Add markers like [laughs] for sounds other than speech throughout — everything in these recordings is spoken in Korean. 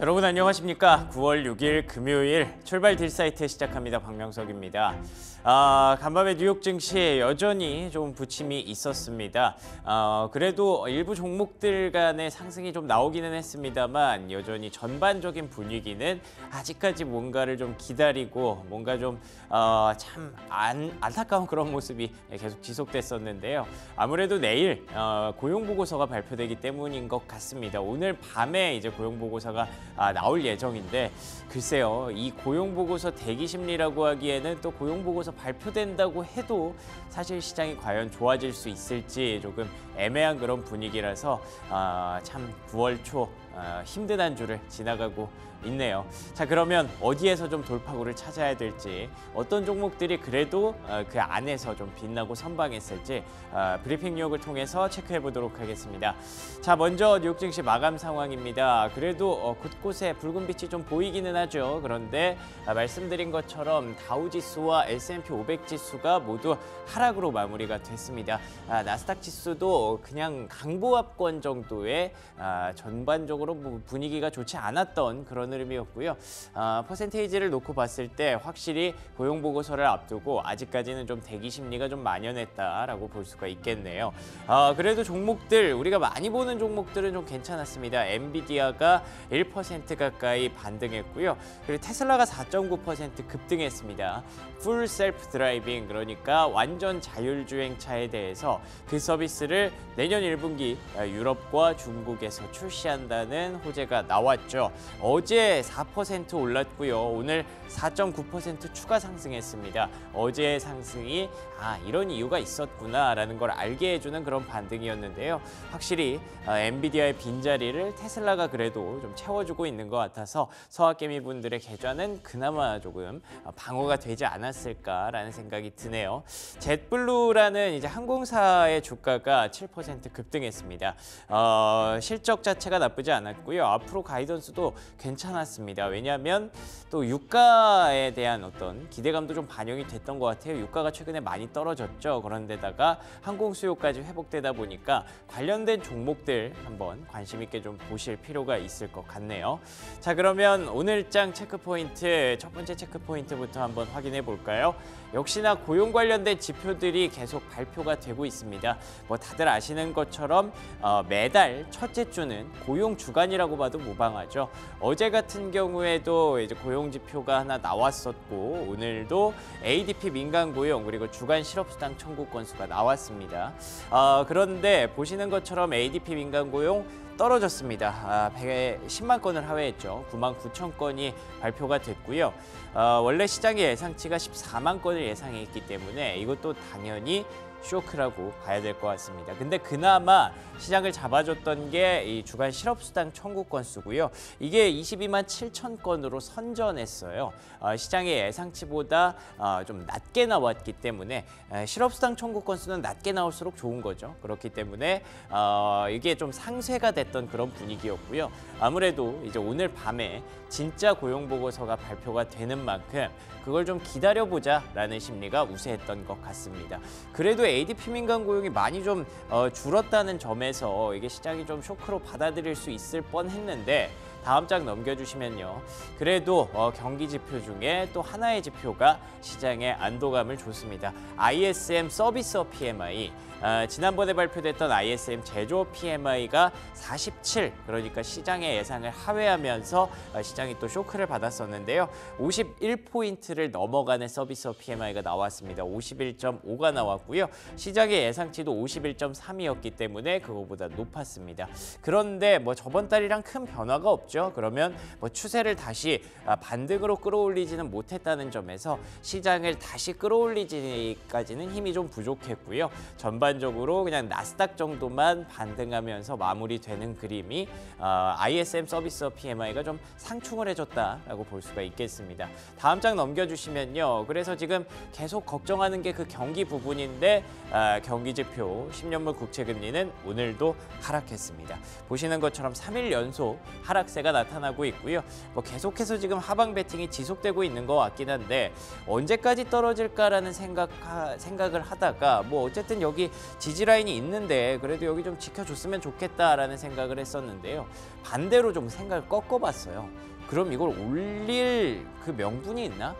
여러분 안녕하십니까? 9월 6일 금요일 출발 딜사이트 시작합니다. 박명석입니다. 아, 간밤의 뉴욕 증시에 여전히 좀 부침이 있었습니다. 어, 그래도 일부 종목들 간의 상승이 좀 나오기는 했습니다만 여전히 전반적인 분위기는 아직까지 뭔가를 좀 기다리고 뭔가 좀참 어, 안, 안타까운 그런 모습이 계속 지속됐었는데요. 아무래도 내일 어, 고용보고서가 발표되기 때문인 것 같습니다. 오늘 밤에 이제 고용보고서가 아, 나올 예정인데 글쎄요. 이 고용보고서 대기 심리라고 하기에는 또 고용보고서 발표된다고 해도 사실 시장이 과연 좋아질 수 있을지 조금 애매한 그런 분위기라서 아, 참 9월 초 아, 힘든 한 주를 지나가고 있네요. 자 그러면 어디에서 좀 돌파구를 찾아야 될지 어떤 종목들이 그래도 어, 그 안에서 좀 빛나고 선방했을지 어, 브리핑 뉴욕을 통해서 체크해 보도록 하겠습니다. 자 먼저 뉴욕 증시 마감 상황입니다. 그래도 어, 곳곳에 붉은 빛이 좀 보이기는 하죠. 그런데 아, 말씀드린 것처럼 다우지수와 S&P 500지수가 모두 하락으로 마무리가 됐습니다. 아, 나스닥 지수도 그냥 강보합권 정도의 아, 전반적으로 뭐 분위기가 좋지 않았던 그런 흐름이었고요. 아, 퍼센테이지를 놓고 봤을 때 확실히 고용보고서를 앞두고 아직까지는 좀 대기 심리가 좀 만연했다라고 볼 수가 있겠네요. 아, 그래도 종목들 우리가 많이 보는 종목들은 좀 괜찮았습니다. 엔비디아가 1% 가까이 반등했고요. 그리고 테슬라가 4.9% 급등했습니다. 풀 셀프 드라이빙 그러니까 완전 자율주행차에 대해서 그 서비스를 내년 1분기 아, 유럽과 중국에서 출시한다는 호재가 나왔죠. 어제 4% 올랐고요. 오늘 4.9% 추가 상승했습니다. 어제 상승이 아 이런 이유가 있었구나라는 걸 알게 해주는 그런 반등이었는데요. 확실히 어, 엔비디아의 빈자리를 테슬라가 그래도 좀 채워주고 있는 것 같아서 서학개미 분들의 계좌는 그나마 조금 어, 방어가 되지 않았을까라는 생각이 드네요. j e 루라는 이제 항공사의 주가가 7% 급등했습니다. 어, 실적 자체가 나쁘지 않았고요. 앞으로 가이던스도 괜찮 나타났습니다. 왜냐하면 또 유가에 대한 어떤 기대감도 좀 반영이 됐던 것 같아요. 유가가 최근에 많이 떨어졌죠. 그런데다가 항공 수요까지 회복되다 보니까 관련된 종목들 한번 관심 있게 좀 보실 필요가 있을 것 같네요. 자 그러면 오늘장 체크포인트 첫 번째 체크포인트부터 한번 확인해 볼까요? 역시나 고용 관련된 지표들이 계속 발표가 되고 있습니다. 뭐 다들 아시는 것처럼 어, 매달 첫째 주는 고용 주간이라고 봐도 무방하죠. 어제 같은 경우에도 이제 고용 지표가 하나 나왔었고 오늘도 ADP 민간 고용 그리고 주간 실업수당 청구 건수가 나왔습니다. 어, 그런데 보시는 것처럼 ADP 민간 고용 떨어졌습니다. 아, 110만 건을 하회했죠. 9만 9천 건이 발표가 됐고요. 어, 원래 시장의 예상치가 14만 건을 예상했기 때문에 이것도 당연히 쇼크라고 봐야 될 것 같습니다. 근데 그나마 시장을 잡아줬던 게 이 주간 실업수당 청구 건수고요. 이게 22만 7천 건으로 선전했어요. 어, 시장의 예상치보다 어, 좀 낮게 나왔기 때문에 에, 실업수당 청구 건수는 낮게 나올수록 좋은 거죠. 그렇기 때문에 어, 이게 좀 상쇄가 됐던 그런 분위기였고요. 아무래도 이제 오늘 밤에 진짜 고용보고서가 발표가 되는 만큼 그걸 좀 기다려보자라는 심리가 우세했던 것 같습니다. 그래도 ADP 민간 고용이 많이 좀 어, 줄었다는 점에서 이게 시장이 좀 쇼크로 받아들일 수 있을 뻔했는데 다음 장 넘겨주시면요. 그래도 어, 경기 지표 중에 또 하나의 지표가 시장의 안도감을 줬습니다. ISM 서비스업 PMI. 아, 지난번에 발표됐던 ISM 제조 PMI가 47 그러니까 시장의 예상을 하회하면서 아, 시장이 또 쇼크를 받았었는데요. 51포인트를 넘어가는 서비스 PMI가 나왔습니다. 51.5가 나왔고요. 시장의 예상치도 51.3이었기 때문에 그거보다 높았습니다. 그런데 뭐 저번 달이랑 큰 변화가 없죠. 그러면 뭐 추세를 다시 아, 반등으로 끌어올리지는 못했다는 점에서 시장을 다시 끌어올리기까지는 힘이 좀 부족했고요. 전반 전반적으로 그냥 나스닥 정도만 반등하면서 마무리되는 그림이 어, ISM 서비스 PMI가 좀 상충을 해줬다라고 볼 수가 있겠습니다. 다음 장 넘겨주시면요. 그래서 지금 계속 걱정하는 게 그 경기 부분인데 어, 아, 경기지표 10년물 국채금리는 오늘도 하락했습니다. 보시는 것처럼 3일 연속 하락세가 나타나고 있고요. 뭐 계속해서 지금 하방 배팅이 지속되고 있는 것 같긴 한데 언제까지 떨어질까라는 생각, 생각을 하다가 뭐 어쨌든 여기 지지라인이 있는데 그래도 여기 좀 지켜줬으면 좋겠다라는 생각을 했었는데요. 반대로 좀 생각을 꺾어봤어요. 그럼 이걸 올릴 그 명분이 있나?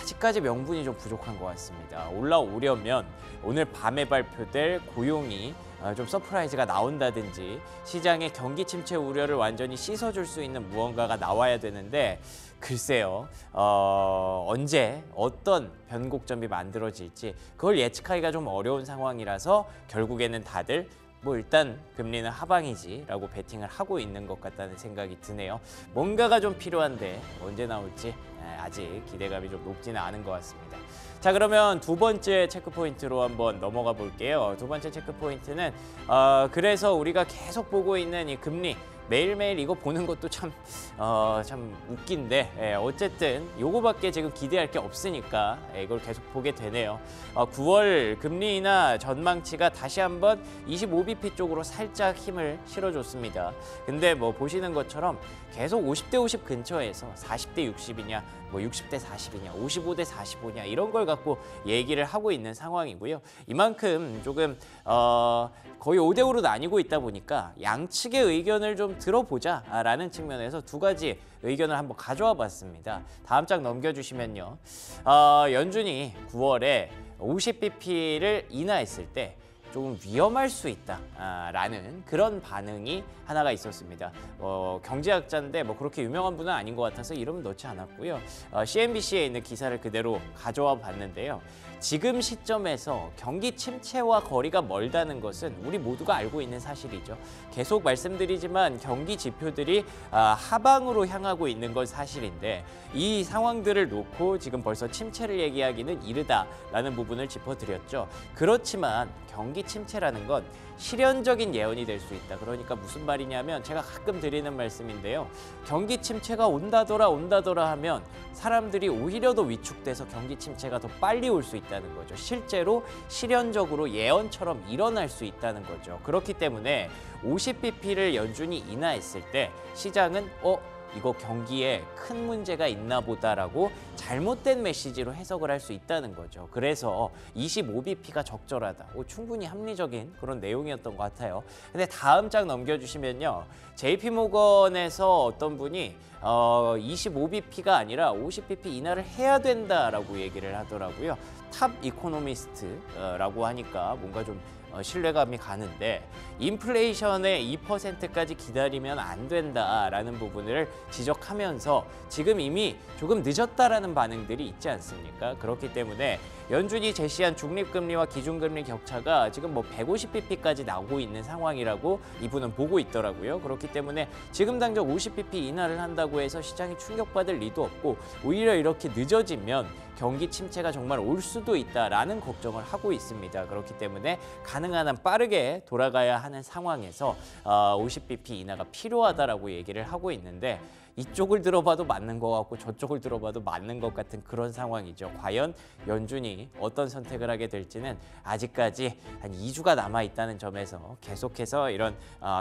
아직까지 명분이 좀 부족한 것 같습니다. 올라오려면 오늘 밤에 발표될 고용이 어, 좀 서프라이즈가 나온다든지 시장의 경기 침체 우려를 완전히 씻어줄 수 있는 무언가가 나와야 되는데 글쎄요 어, 언제 어떤 변곡점이 만들어질지 그걸 예측하기가 좀 어려운 상황이라서 결국에는 다들 뭐 일단 금리는 하방이지라고 베팅을 하고 있는 것 같다는 생각이 드네요. 뭔가가 좀 필요한데 언제 나올지 아직 기대감이 좀 높지는 않은 것 같습니다. 자 그러면 두 번째 체크포인트로 한번 넘어가 볼게요. 두 번째 체크포인트는 어, 그래서 우리가 계속 보고 있는 이 금리 매일매일 이거 보는 것도 참, 어, 참 웃긴데 예, 어쨌든 요거밖에 지금 기대할 게 없으니까 예, 이걸 계속 보게 되네요. 어, 9월 금리 인하 전망치가 다시 한번 25bp 쪽으로 살짝 힘을 실어줬습니다. 근데 뭐 보시는 것처럼 계속 50대 50 근처에서 40대 60이냐 뭐 60대 40이냐 55대 45냐 이런 걸 갖고 얘기를 하고 있는 상황이고요. 이만큼 조금 어, 거의 5대5로 나뉘고 있다 보니까 양측의 의견을 좀 들어보자라는 측면에서 두 가지 의견을 한번 가져와 봤습니다. 다음 장 넘겨주시면요. 어, 연준이 9월에 50bp를 인하했을 때 조금 위험할 수 있다라는 그런 반응이 하나가 있었습니다. 어, 경제학자인데 뭐 그렇게 유명한 분은 아닌 것 같아서 이름 넣지 않았고요. 어, CNBC에 있는 기사를 그대로 가져와 봤는데요. 지금 시점에서 경기 침체와 거리가 멀다는 것은 우리 모두가 알고 있는 사실이죠. 계속 말씀드리지만 경기 지표들이 아, 하방으로 향하고 있는 건 사실인데 이 상황들을 놓고 지금 벌써 침체를 얘기하기는 이르다라는 부분을 짚어드렸죠. 그렇지만 경기 침체라는 건 실현적인 예언이 될 수 있다. 그러니까 무슨 말이냐면 제가 가끔 드리는 말씀인데요. 경기 침체가 온다더라 온다더라 하면 사람들이 오히려 더 위축돼서 경기 침체가 더 빨리 올 수 있다는 거죠. 실제로 실현적으로 예언처럼 일어날 수 있다는 거죠. 그렇기 때문에 50bp를 연준이 인하했을 때 시장은 어 이거 경기에 큰 문제가 있나 보다라고 잘못된 메시지로 해석을 할 수 있다는 거죠. 그래서 25BP가 적절하다. 오, 충분히 합리적인 그런 내용이었던 것 같아요. 근데 다음 장 넘겨주시면요. JP모건에서 어떤 분이 어, 25BP가 아니라 50BP 인하를 해야 된다라고 얘기를 하더라고요. 탑 이코노미스트라고 하니까 뭔가 좀 어, 신뢰감이 가는데 인플레이션의 2%까지 기다리면 안 된다라는 부분을 지적하면서 지금 이미 조금 늦었다라는 반응들이 있지 않습니까? 그렇기 때문에 연준이 제시한 중립금리와 기준금리 격차가 지금 뭐 150bp까지 나오고 있는 상황이라고 이분은 보고 있더라고요. 그렇기 때문에 지금 당장 50bp 인하를 한다고 해서 시장이 충격받을 리도 없고 오히려 이렇게 늦어지면 경기 침체가 정말 올 수도 있다라는 걱정을 하고 있습니다. 그렇기 때문에 가능한 한 빠르게 돌아가야 하는 상황에서 50bp 어, 인하가 필요하다라고 얘기를 하고 있는데 이쪽을 들어봐도 맞는 것 같고 저쪽을 들어봐도 맞는 것 같은 그런 상황이죠. 과연 연준이 어떤 선택을 하게 될지는 아직까지 한 2주가 남아있다는 점에서 계속해서 이런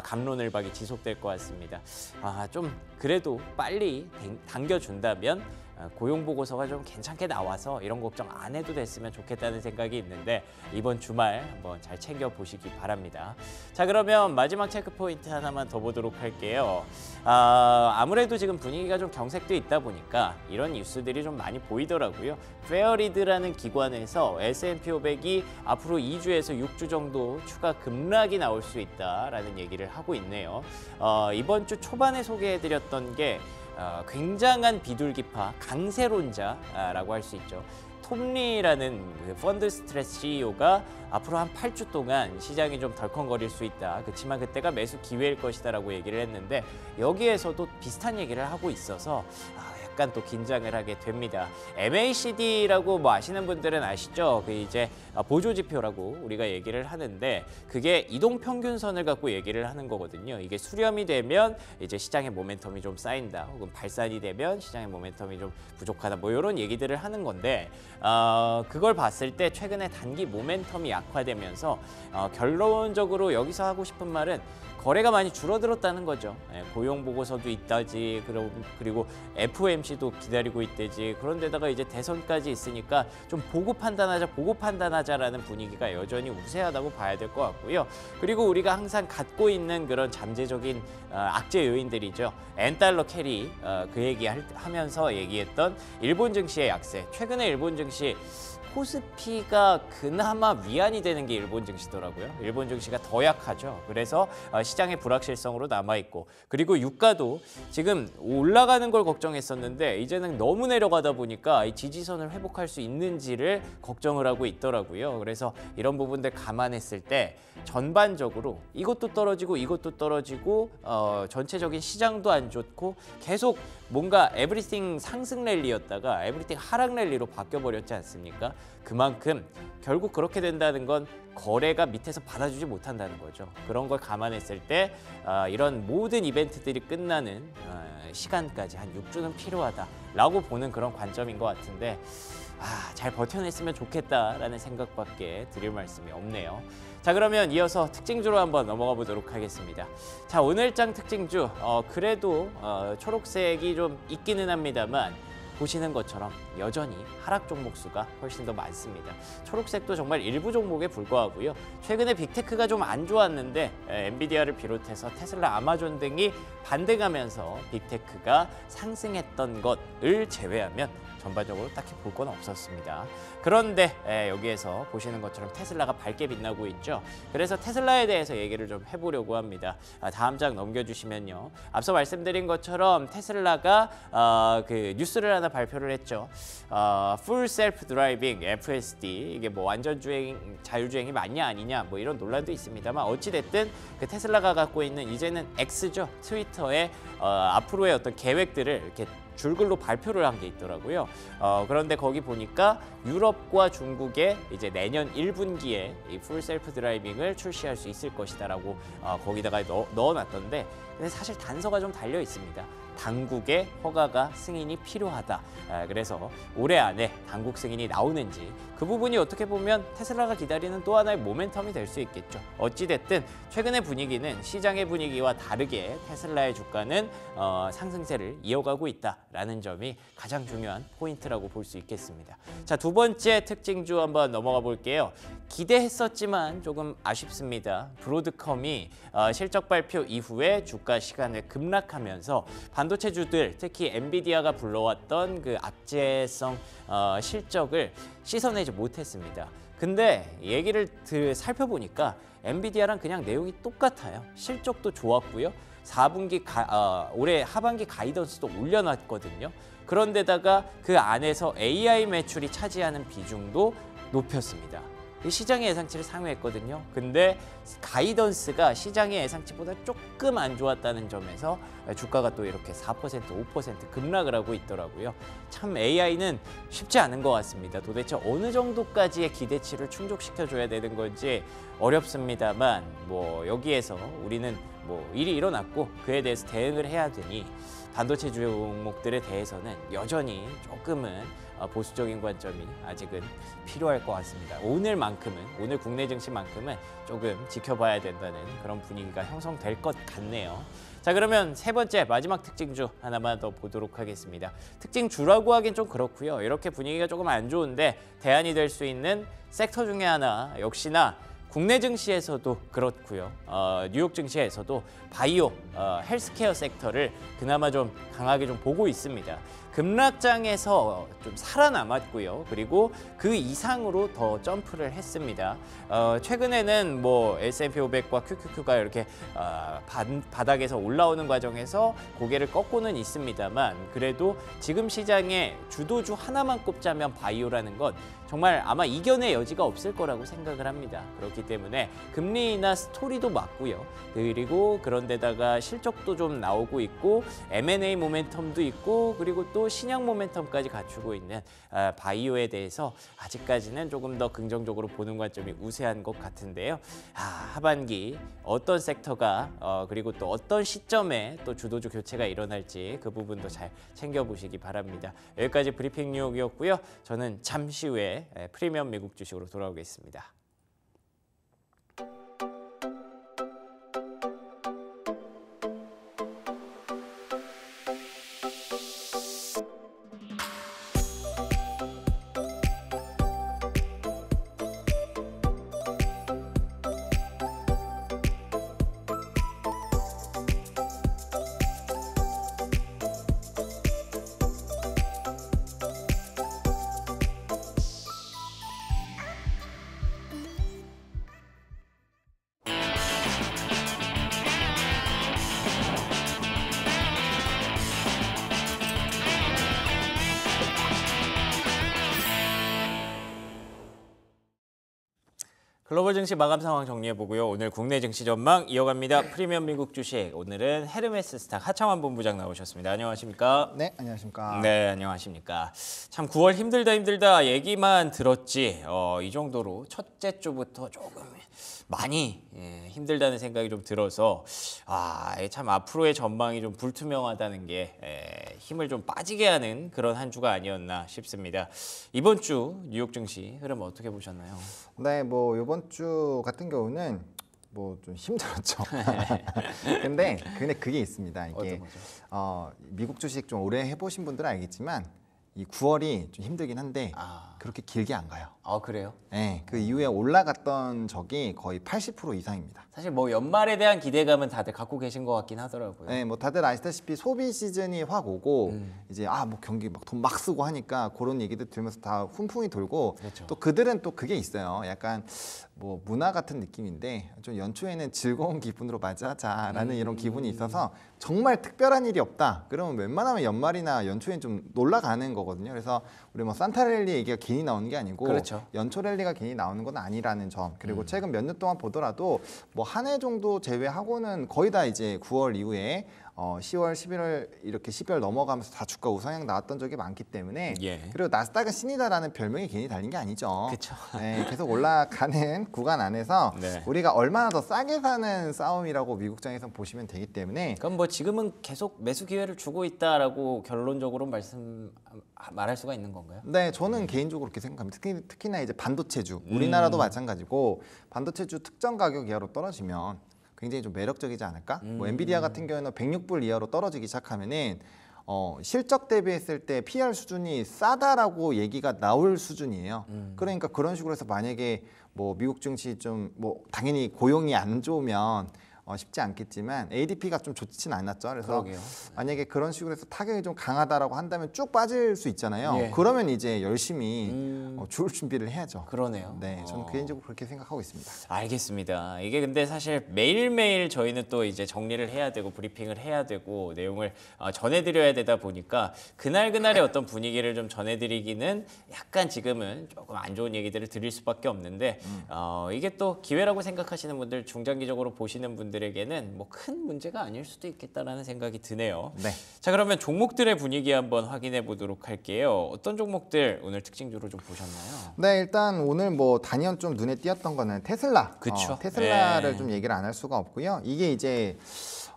감론을박이 아, 지속될 것 같습니다. 아, 좀 그래도 빨리 당겨준다면 아, 고용보고서가 좀 괜찮게 나와서 이런 걱정 안 해도 됐으면 좋겠다는 생각이 있는데 이번 주말 한번 잘 챙겨보시기 바랍니다. 자 그러면 마지막 체크포인트 하나만 더 보도록 할게요. 아, 아무래도 지금 분위기가 좀 경색돼 있다 보니까 이런 뉴스들이 좀 많이 보이더라고요. 페어리드라는 기관에서 S&P 500이 앞으로 2주에서 6주 정도 추가 급락이 나올 수 있다라는 얘기를 하고 있네요. 어, 이번 주 초반에 소개해드렸던 게 아, 굉장한 비둘기파 강세론자라고 할 수 있죠. 톰리라는 그 펀드 스트레스 CEO가 앞으로 한 8주 동안 시장이 좀 덜컹거릴 수 있다. 그렇지만 그때가 매수 기회일 것이다라고 얘기를 했는데 여기에서도 비슷한 얘기를 하고 있어서 아, 약간 또 긴장을 하게 됩니다. MACD라고 뭐 아시는 분들은 아시죠? 그 이제 어, 보조지표라고 우리가 얘기를 하는데 그게 이동평균선을 갖고 얘기를 하는 거거든요. 이게 수렴이 되면 이제 시장의 모멘텀이 좀 쌓인다. 혹은 발산이 되면 시장의 모멘텀이 좀 부족하다. 뭐 이런 얘기들을 하는 건데 어, 그걸 봤을 때 최근에 단기 모멘텀이 약화되면서 어, 결론적으로 여기서 하고 싶은 말은 거래가 많이 줄어들었다는 거죠. 예, 고용 보고서도 있다지 그리고 FOMC도 기다리고 있대지 그런데다가 이제 대선까지 있으니까 좀 보고 판단하자 보고 판단하자라는 분위기가 여전히 우세하다고 봐야 될 것 같고요. 그리고 우리가 항상 갖고 있는 그런 잠재적인 어, 악재 요인들이죠. 엔달러 캐리 어, 그 얘기 하면서 얘기했던 일본 증시의 약세. 최근에 일본 증시 코스피가 그나마 위안이 되는 게 일본 증시더라고요. 일본 증시가 더 약하죠. 그래서 어, 시장의 불확실성으로 남아있고 그리고 유가도 지금 올라가는 걸 걱정했었는데 이제는 너무 내려가다 보니까 이 지지선을 회복할 수 있는지를 걱정을 하고 있더라고요. 그래서 이런 부분들 감안했을 때 전반적으로 이것도 떨어지고 이것도 떨어지고 어, 전체적인 시장도 안 좋고 계속 뭔가 에브리띵 상승 랠리였다가 에브리띵 하락 랠리로 바뀌어버렸지 않습니까? 그만큼 결국 그렇게 된다는 건 거래가 밑에서 받아주지 못한다는 거죠. 그런 걸 감안했을 때 어, 이런 모든 이벤트들이 끝나는 어, 시간까지 한 6주는 필요하다라고 보는 그런 관점인 것 같은데 아, 잘 버텨냈으면 좋겠다라는 생각밖에 드릴 말씀이 없네요. 자 그러면 이어서 특징주로 한번 넘어가 보도록 하겠습니다. 자 오늘장 특징주 어, 그래도 어, 초록색이 좀 있기는 합니다만 보시는 것처럼 여전히 하락 종목 수가 훨씬 더 많습니다. 초록색도 정말 일부 종목에 불과하고요. 최근에 빅테크가 좀 안 좋았는데 엔비디아를 비롯해서 테슬라, 아마존 등이 반등하면서 빅테크가 상승했던 것을 제외하면 전반적으로 딱히 볼 건 없었습니다. 그런데 예, 여기에서 보시는 것처럼 테슬라가 밝게 빛나고 있죠. 그래서 테슬라에 대해서 얘기를 좀 해보려고 합니다. 아, 다음 장 넘겨주시면요. 앞서 말씀드린 것처럼 테슬라가 어, 그 뉴스를 하나 발표를 했죠. 어, 풀 셀프 드라이빙 FSD 이게 뭐 완전 주행 자율주행이 맞냐 아니냐 뭐 이런 논란도 있습니다만 어찌 됐든 그 테슬라가 갖고 있는 이제는 X죠 트위터의 어, 앞으로의 어떤 계획들을 이렇게 줄글로 발표를 한 게 있더라고요. 어, 그런데 거기 보니까 유럽과 중국에 이제 내년 1분기에 이풀 셀프 드라이빙을 출시할 수 있을 것이다라고 어, 거기다가 넣, 넣어놨던데 근데 사실 단서가 좀 달려 있습니다. 당국의 허가가 승인이 필요하다. 아, 그래서 올해 안에 당국 승인이 나오는지 그 부분이 어떻게 보면 테슬라가 기다리는 또 하나의 모멘텀이 될 수 있겠죠. 어찌됐든 최근의 분위기는 시장의 분위기와 다르게 테슬라의 주가는 어, 상승세를 이어가고 있다라는 점이 가장 중요한 포인트라고 볼 수 있겠습니다. 자, 두 번째 특징주 한번 넘어가 볼게요. 기대했었지만 조금 아쉽습니다. 브로드컴이 어, 실적 발표 이후에 주가 시간을 급락하면서 반 반도체주들 특히 엔비디아가 불러왔던 그 악재성 어, 실적을 씻어내지 못했습니다. 근데 얘기를 들, 살펴보니까 엔비디아랑 그냥 내용이 똑같아요. 실적도 좋았고요. 4분기 가, 어, 올해 하반기 가이던스도 올려놨거든요. 그런데다가 그 안에서 AI 매출이 차지하는 비중도 높였습니다. 그 시장의 예상치를 상회했거든요. 근데 가이던스가 시장의 예상치보다 조금 안 좋았다는 점에서 주가가 또 이렇게 4% 5% 급락을 하고 있더라고요. 참 AI는 쉽지 않은 것 같습니다. 도대체 어느 정도까지의 기대치를 충족시켜줘야 되는 건지 어렵습니다만 뭐 여기에서 우리는 뭐 일이 일어났고 그에 대해서 대응을 해야 되니 반도체 주요 종목들에 대해서는 여전히 조금은 어, 보수적인 관점이 아직은 필요할 것 같습니다. 오늘만큼은 오늘 국내 증시만큼은 조금 지켜봐야 된다는 그런 분위기가 형성될 것 같네요. 자 그러면 세 번째 마지막 특징주 하나만 더 보도록 하겠습니다. 특징주라고 하긴 좀 그렇고요. 이렇게 분위기가 조금 안 좋은데 대안이 될 수 있는 섹터 중에 하나 역시나 국내 증시에서도 그렇고요. 어, 뉴욕 증시에서도 바이오, 어, 헬스케어 섹터를 그나마 좀 강하게 좀 보고 있습니다. 급락장에서 좀 살아남았고요. 그리고 그 이상으로 더 점프를 했습니다. 어, 최근에는 뭐 S&P 500과 QQQ가 이렇게 어, 바닥에서 올라오는 과정에서 고개를 꺾고는 있습니다만 그래도 지금 시장에 주도주 하나만 꼽자면 바이오라는 건 정말 아마 이견의 여지가 없을 거라고 생각을 합니다. 그렇기 때문에 금리나 스토리도 맞고요. 그리고 그런데다가 실적도 좀 나오고 있고 M&A 모멘텀도 있고 그리고 또 신형 모멘텀까지 갖추고 있는 아, 바이오에 대해서 아직까지는 조금 더 긍정적으로 보는 관점이 우세한 것 같은데요. 아, 하반기 어떤 섹터가 어, 그리고 또 어떤 시점에 또 주도주 교체가 일어날지 그 부분도 잘 챙겨보시기 바랍니다. 여기까지 브리핑 뉴욕이었고요. 저는 잠시 후에 프리미엄 미국 주식으로 돌아오겠습니다. 증시 마감 상황 정리해보고요. 오늘 국내 증시 전망 이어갑니다. 프리미엄 미국 주식, 오늘은 헤르메스 스탁 하창환 본부장 나오셨습니다. 안녕하십니까? 네, 안녕하십니까? 네, 안녕하십니까? 참 9월 힘들다 힘들다 얘기만 들었지 어, 이 정도로 첫째 주부터 조금 많이 예, 힘들다는 생각이 좀 들어서 아참 앞으로의 전망이 좀 불투명하다는 게 예, 힘을 좀 빠지게 하는 그런 한 주가 아니었나 싶습니다. 이번 주 뉴욕 증시 흐름 어떻게 보셨나요? 네, 뭐 이번 주 같은 경우는 뭐 좀 힘들었죠. [laughs] 근데 근데 그게 있습니다. 이게 어, 미국 주식 좀 오래 해보신 분들은 알겠지만 이 9월이 좀 힘들긴 한데. 아. 그렇게 길게 안 가요. 아 그래요? 네, 그 이후에 올라갔던 적이 거의 80% 이상입니다. 사실 뭐 연말에 대한 기대감은 다들 갖고 계신 것 같긴 하더라고요. 네, 뭐 다들 아시다시피 소비 시즌이 확 오고 음. 이제 아뭐 경기 막 돈 막 쓰고 하니까 그런 얘기들 들면서다 훈풍이 돌고 그렇죠. 또 그들은 또 그게 있어요. 약간 뭐 문화 같은 느낌인데 좀 연초에는 즐거운 기분으로 맞이자라는 음. 이런 기분이 있어서 정말 특별한 일이 없다. 그러면 웬만하면 연말이나 연초엔 좀 놀러 가는 거거든요. 그래서 우리 뭐 산타랠리 얘기가 괜히 나오는 게 아니고 그렇죠. 연초랠리가 괜히 나오는 건 아니라는 점 그리고 음. 최근 몇 년 동안 보더라도 뭐 한 해 정도 제외하고는 거의 다 이제 9월 이후에 어, 10월, 11월 이렇게 12월 넘어가면서 다 주가 우상향 나왔던 적이 많기 때문에 예. 그리고 나스닥은 신이다라는 별명이 괜히 달린 게 아니죠. 그렇죠. [laughs] 네, 계속 올라가는 [laughs] 구간 안에서 네. 우리가 얼마나 더 싸게 사는 싸움이라고 미국장에서 보시면 되기 때문에 그럼 뭐 지금은 계속 매수 기회를 주고 있다라고 결론적으로 말씀 말할 수가 있는 건가요? 네, 저는 네. 개인적으로 그렇게 생각합니다. 특히, 특히나 이제 반도체주 우리나라도 음. 마찬가지고 반도체주 특정 가격 이하로 떨어지면 굉장히 좀 매력적이지 않을까? 뭐 음. 뭐 엔비디아 같은 경우에는 106불 이하로 떨어지기 시작하면은 어, 실적 대비했을 때 PR 수준이 싸다라고 얘기가 나올 수준이에요. 음. 그러니까 그런 식으로 해서 만약에 뭐 미국 증시 좀 뭐 당연히 고용이 안 좋으면 어, 쉽지 않겠지만 ADP가 좀 좋진 않았죠. 그래서 그러게요. 만약에 그런 식으로 해서 타격이 좀 강하다라고 한다면 쭉 빠질 수 있잖아요. 예. 그러면 이제 열심히 음... 어, 줄 준비를 해야죠. 그러네요. 네, 저는 어. 개인적으로 그렇게 생각하고 있습니다. 알겠습니다. 이게 근데 사실 매일매일 저희는 또 이제 정리를 해야 되고 브리핑을 해야 되고 내용을 어, 전해드려야 되다 보니까 그날 그날의 어떤 분위기를 좀 전해드리기는 약간 지금은 조금 안 좋은 얘기들을 드릴 수밖에 없는데 음. 어, 이게 또 기회라고 생각하시는 분들 중장기적으로 보시는 분들 분들에게는 뭐 큰 문제가 아닐 수도 있겠다라는 생각이 드네요. 네. 자 그러면 종목들의 분위기 한번 확인해 보도록 할게요. 어떤 종목들 오늘 특징적으로 좀 보셨나요? 네 일단 오늘 뭐 단연 좀 눈에 띄었던 거는 테슬라. 그렇죠. 어, 테슬라를 네. 좀 얘기를 안 할 수가 없고요. 이게 이제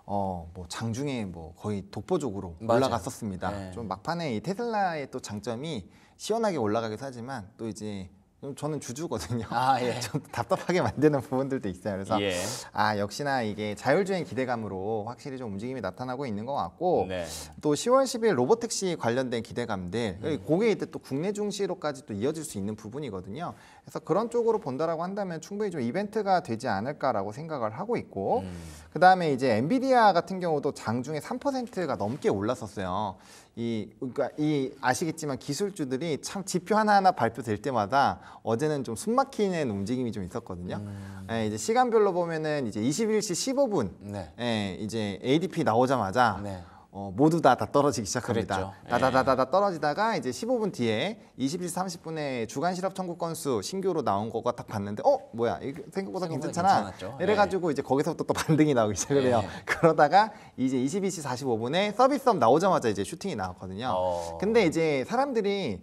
어뭐 장중에 뭐 거의 독보적으로 맞아요. 올라갔었습니다. 네. 좀 막판에 이 테슬라의 또 장점이 시원하게 올라가긴 하지만 또 이제 저는 주주거든요. 아, 예. [laughs] 좀 답답하게 만드는 부분들도 있어요. 그래서 예. 아 역시나 이게 자율주행 기대감으로 확실히 좀 움직임이 나타나고 있는 것 같고 네. 또 10월 10일 로보택시 관련된 기대감들 음. 그게 이제 또 국내 중시로까지 또 이어질 수 있는 부분이거든요. 그래서 그런 쪽으로 본다라고 한다면 충분히 좀 이벤트가 되지 않을까라고 생각을 하고 있고 음. 그 다음에 이제 엔비디아 같은 경우도 장중에 3%가 넘게 올랐었어요. 이 그러니까 이 아시겠지만 기술주들이 참 지표 하나하나 발표될 때마다 어제는 좀 숨막히는 움직임이 좀 있었거든요. 음. 예, 이제 시간별로 보면은 이제 21시 15분 네. 예, 이제 ADP 나오자마자 네. 어, 모두 다, 다 떨어지기 시작합니다. 다다다다다 예. 떨어지다가 이제 15분 뒤에 20시 30분에 주간 실업 청구 건수 신규로 나온 거가 딱 봤는데 어 뭐야 이거 생각보다 괜찮잖아. 괜찮았죠. 예. 이래가지고 예. 이제 거기서부터 또 반등이 나오기 시작을 해요. 예. [laughs] 그러다가 이제 22시 45분에 서비스업 나오자마자 이제 슈팅이 나왔거든요. 어... 근데 이제 사람들이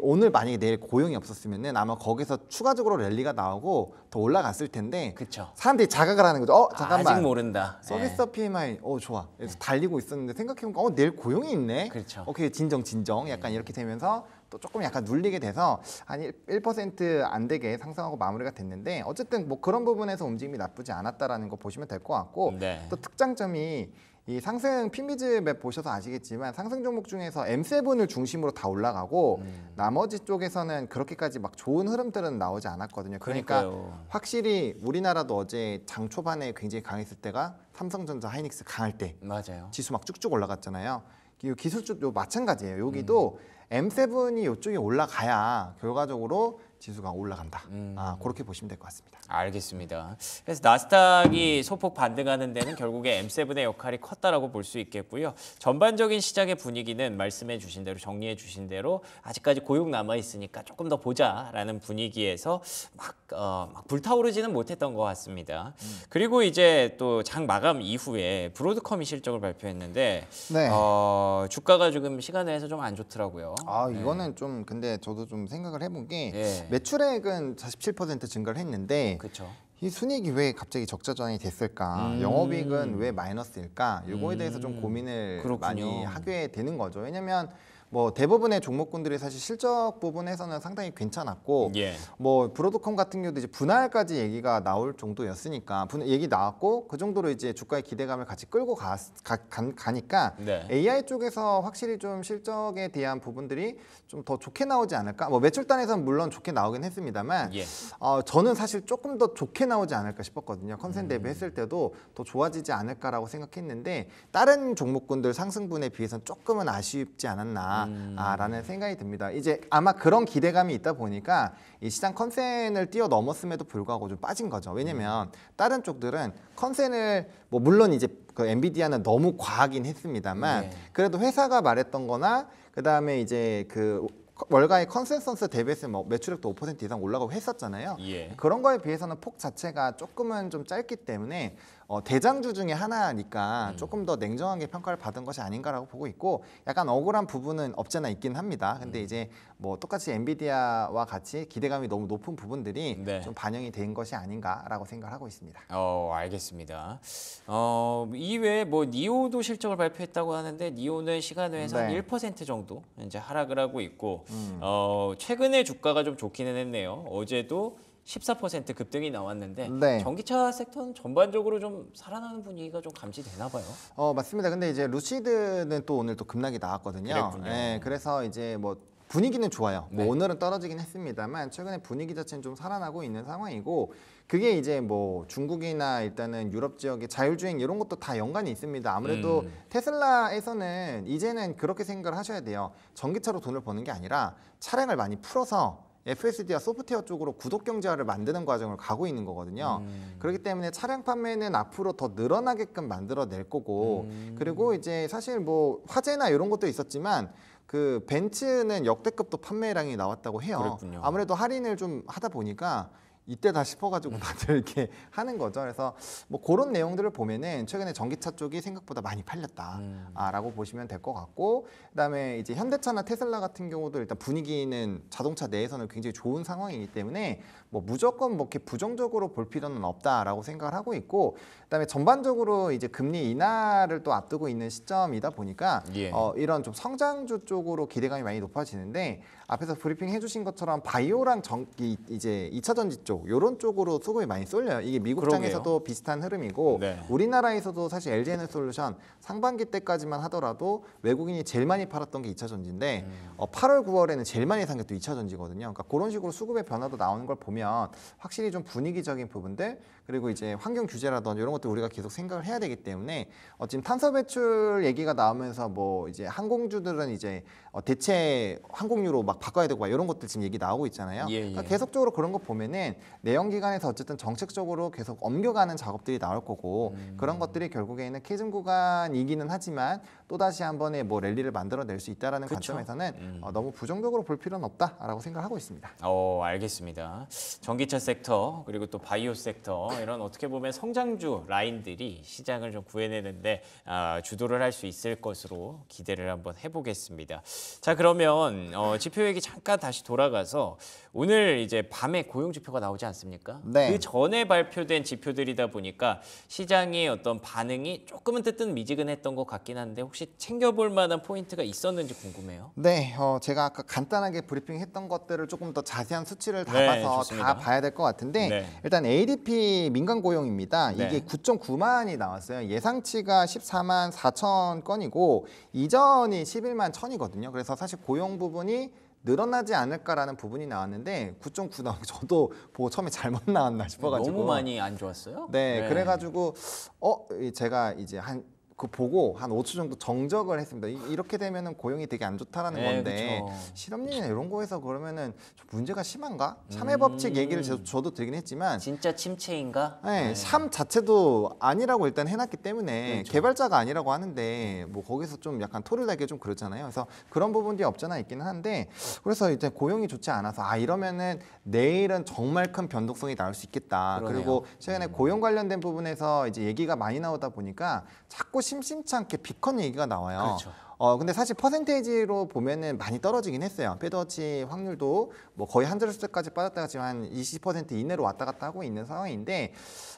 오늘 만약에 내일 고용이 없었으면은 아마 거기서 추가적으로 랠리가 나오고 더 올라갔을 텐데 그쵸. 사람들이 자각을 하는 거죠. 어 아, 잠깐만 아직 모른다. 서비스업 네. 예. PMI 어 좋아. 그래서 네. 달리고 있었는데 생각해보니까 어 내일 고용이 있네. 그렇죠. 오케이 진정 진정 약간 네. 이렇게 되면서 또 조금 약간 눌리게 돼서 한 1%안 되게 상승하고 마무리가 됐는데 어쨌든 뭐 그런 부분에서 움직임이 나쁘지 않았다라는 거 보시면 될 것 같고 네. 또 특장점이 이 상승 핀비즈 맵 보셔서 아시겠지만 상승 종목 중에서 M7을 중심으로 다 올라가고 음. 나머지 쪽에서는 그렇게까지 막 좋은 흐름들은 나오지 않았거든요. 그러니까 그러니까요. 확실히 우리나라도 어제 장 초반에 굉장히 강했을 때가 삼성전자 하이닉스 강할 때 맞아요. 지수 막 쭉쭉 올라갔잖아요. 이 기술 쪽도 마찬가지예요. 여기도 음. M7이 이쪽에 올라가야 결과적으로 지수가 올라간다. 음. 아, 그렇게 보시면 될 것 같습니다. 알겠습니다. 그래서 나스닥이 소폭 반등하는 데는 결국에 M7의 역할이 컸다라고 볼 수 있겠고요. 전반적인 시장의 분위기는 말씀해 주신 대로 정리해 주신 대로 아직까지 고용 남아 있으니까 조금 더 보자라는 분위기에서 막, 어, 막 불타오르지는 못했던 것 같습니다. 음. 그리고 이제 또 장 마감 이후에 브로드컴이 실적을 발표했는데 네. 어, 주가가 지금 시간에 해서 좀 안 좋더라고요. 아 네. 이거는 네. 좀 근데 저도 좀 생각을 해본 게 네. 매출액은 47% 증가를 했는데 그쵸. 이 순이익이 왜 갑자기 적자 전이 됐을까? 음. 영업이익은 왜 마이너스일까? 이거에 대해서 좀 음. 고민을 그렇군요. 많이 하게 되는 거죠. 왜냐면 뭐 대부분의 종목군들이 사실 실적 부분에서는 상당히 괜찮았고 예. 뭐 브로드컴 같은 경우도 이제 분할까지 얘기가 나올 정도였으니까 분, 얘기 나왔고 그 정도로 이제 주가의 기대감을 같이 끌고 가, 가, 가, 니까 네. AI 쪽에서 확실히 좀 실적에 대한 부분들이 좀 더 좋게 나오지 않을까 뭐 매출단에서는 물론 좋게 나오긴 했습니다만 예. 어, 저는 사실 조금 더 좋게 나오지 않을까 싶었거든요 컨센 대비했을 음. 때도 더 좋아지지 않을까라고 생각했는데 다른 종목군들 상승분에 비해서는 조금은 아쉽지 않았나 않나라는 음. 아, 생각이 듭니다. 이제 아마 그런 기대감이 있다 보니까 이 시장 컨센을 뛰어넘었음에도 불구하고 좀 빠진 거죠. 왜냐면 음. 다른 쪽들은 컨센을 뭐 물론 이제 그 엔비디아는 너무 과하긴 했습니다만 네. 그래도 회사가 말했던 거나 그다음에 이제 그 월가의 컨센서스 대비해서 뭐 매출액도 5% 이상 올라가고 했었잖아요. 예. 그런 거에 비해서는 폭 자체가 조금은 좀 짧기 때문에 어, 대장주 중에 하나니까 음. 조금 더 냉정하게 평가를 받은 것이 아닌가라고 보고 있고 약간 억울한 부분은 없잖아 있긴 합니다. 근데 음. 이제 뭐 똑같이 엔비디아와 같이 기대감이 너무 높은 부분들이 네. 좀 반영이 된 것이 아닌가라고 생각 하고 있습니다. 어, 알겠습니다. 어, 이외에 뭐 니오도 실적을 발표했다고 하는데 니오는 시간 외에서 네. 1 정도 이제 하락을 하고 있고 음. 어, 최근에 주가가 좀 좋기는 했네요. 어제도 14% 급등이 나왔는데 네. 전기차 섹터는 전반적으로 좀 살아나는 분위기가 좀 감지되나 봐요. 어 맞습니다. 근데 이제 루시드는 또 오늘 또 급락이 나왔거든요. 그랬군요. 네, 그래서 이제 뭐 분위기는 좋아요. 뭐 네. 뭐 오늘은 떨어지긴 했습니다만 최근에 분위기 자체는 좀 살아나고 있는 상황이고 그게 이제 뭐 중국이나 일단은 유럽 지역의 자율주행 이런 것도 다 연관이 있습니다. 아무래도 음. 테슬라에서는 이제는 그렇게 생각을 하셔야 돼요. 전기차로 돈을 버는 게 아니라 차량을 많이 풀어서 FSD와 소프트웨어 쪽으로 구독 경제화를 만드는 과정을 가고 있는 거거든요. 음. 그렇기 때문에 차량 판매는 앞으로 더 늘어나게끔 만들어낼 거고 음. 그리고 이제 사실 뭐 화재나 이런 것도 있었지만 그 벤츠는 역대급도 판매량이 나왔다고 해요. 그랬군요. 아무래도 할인을 좀 하다 보니까 이때다 싶어가지고 [laughs] 다들 이렇게 하는 거죠. 그래서 뭐 그런 내용들을 보면은 최근에 전기차 쪽이 생각보다 많이 팔렸다라고 음. 보시면 될 것 같고, 그다음에 이제 현대차나 테슬라 같은 경우도 일단 분위기는 자동차 내에서는 굉장히 좋은 상황이기 때문에 뭐 무조건 뭐 이렇게 부정적으로 볼 필요는 없다라고 생각을 하고 있고 그다음에 전반적으로 이제 금리 인하를 또 앞두고 있는 시점이다 보니까 예. 어, 이런 좀 성장주 쪽으로 기대감이 많이 높아지는데 앞에서 브리핑 해주신 것처럼 바이오랑 전, 기 이제 이차 전지 쪽 이런 쪽으로 수급이 많이 쏠려요. 이게 미국 장에서도 비슷한 흐름이고 네. 우리나라에서도 사실 LG 에너솔루션 상반기 때까지만 하더라도 외국인이 제일 많이 팔았던 게 이차 전지인데 음. 어, 8월 9월에는 제일 많이 산 게또 이차 전지거든요. 그러니까 그런 식으로 수급의 변화도 나오는 걸 보면. 하면 확실히 좀 분위기적인 부분들 그리고 이제 환경 규제라든지 이런 것들 우리가 계속 생각을 해야 되기 때문에 어, 지금 탄소 배출 얘기가 나오면서 뭐 이제 항공주들은 이제 어, 대체 항공유로 막 바꿔야 되고 막 이런 것들 지금 얘기 나오고 있잖아요. 예, 그러니까 예. 그러니까 계속적으로 그런 거 보면은 내연기관에서 어쨌든 정책적으로 계속 엄겨가는 작업들이 나올 거고 음. 그런 것들이 결국에는 캐즘 구간이기는 하지만 또 다시 한 번의 뭐 랠리를 만들어낼 수 있다라는 그쵸? 관점에서는 음. 어, 너무 부정적으로 볼 필요는 없다라고 생각하고 있습니다. 어 알겠습니다. 전기차 섹터 그리고 또 바이오 섹터 이런 어떻게 보면 성장주 라인들이 시장을 좀 구해내는데 아, 주도를 할 수 있을 것으로 기대를 한번 해보겠습니다. 자 그러면 어, 지표 얘기 잠깐 다시 돌아가서 오늘 이제 밤에 고용 지표가 나오지 않습니까? 네. 그 전에 발표된 지표들이다 보니까 시장의 어떤 반응이 조금은 뜨뜻 미지근했던 것 같긴 한데 혹시 챙겨볼 만한 포인트가 있었는지 궁금해요. 네, 어, 제가 아까 간단하게 브리핑했던 것들을 조금 더 자세한 수치를 네, 담아서 네, 다 봐야 될 것 같은데 네. 일단 ADP 민간 고용입니다. 네. 이게 네. 9.9만이 나왔어요. 예상치가 14만 4천 건이고 이전이 11만 1 천이거든요. 그래서 사실 고용 부분이 늘어나지 않을까라는 부분이 나왔는데 9.9 [laughs] 나오고 저도 보고 처음에 잘못 나왔나 싶어가지고 너무 많이 안 좋았어요. 네, 네. 그래가지고 어 제가 이제 한그 보고 한 5초 정도 정적을 했습니다. 이, 렇게 되면은 고용이 되게 안 좋다라는 네, 건데 실업률이나 이런 거에서 그러면은 문제가 심한가? 참회 음. 법칙 얘기를 저, 저도 되긴 했지만 진짜 침체인가? 네, 네, 삶 자체도 아니라고 일단 해놨기 때문에 그렇 개발자가 아니라고 하는데 뭐 거기서 좀 약간 토를 달게 좀 그렇잖아요. 그래서 그런 부분들이 없잖아 있기는 한데 그래서 이제 고용이 좋지 않아서 아 이러면은 내일은 정말 큰 변동성이 나올 수 있겠다. 그러네요. 그리고 최근에 음. 고용 관련된 부분에서 이제 얘기가 많이 나오다 보니까 자꾸 심심찮게 비컨 얘기가 나와요. 그렇죠. 어 근데 사실 퍼센테이지로 보면은 많이 떨어지긴 했어요. 패드워치 확률도 뭐 거의 한 자릿수까지 빠졌다가 지금 한 20% 이내로 왔다 갔다 하고 있는 상황인데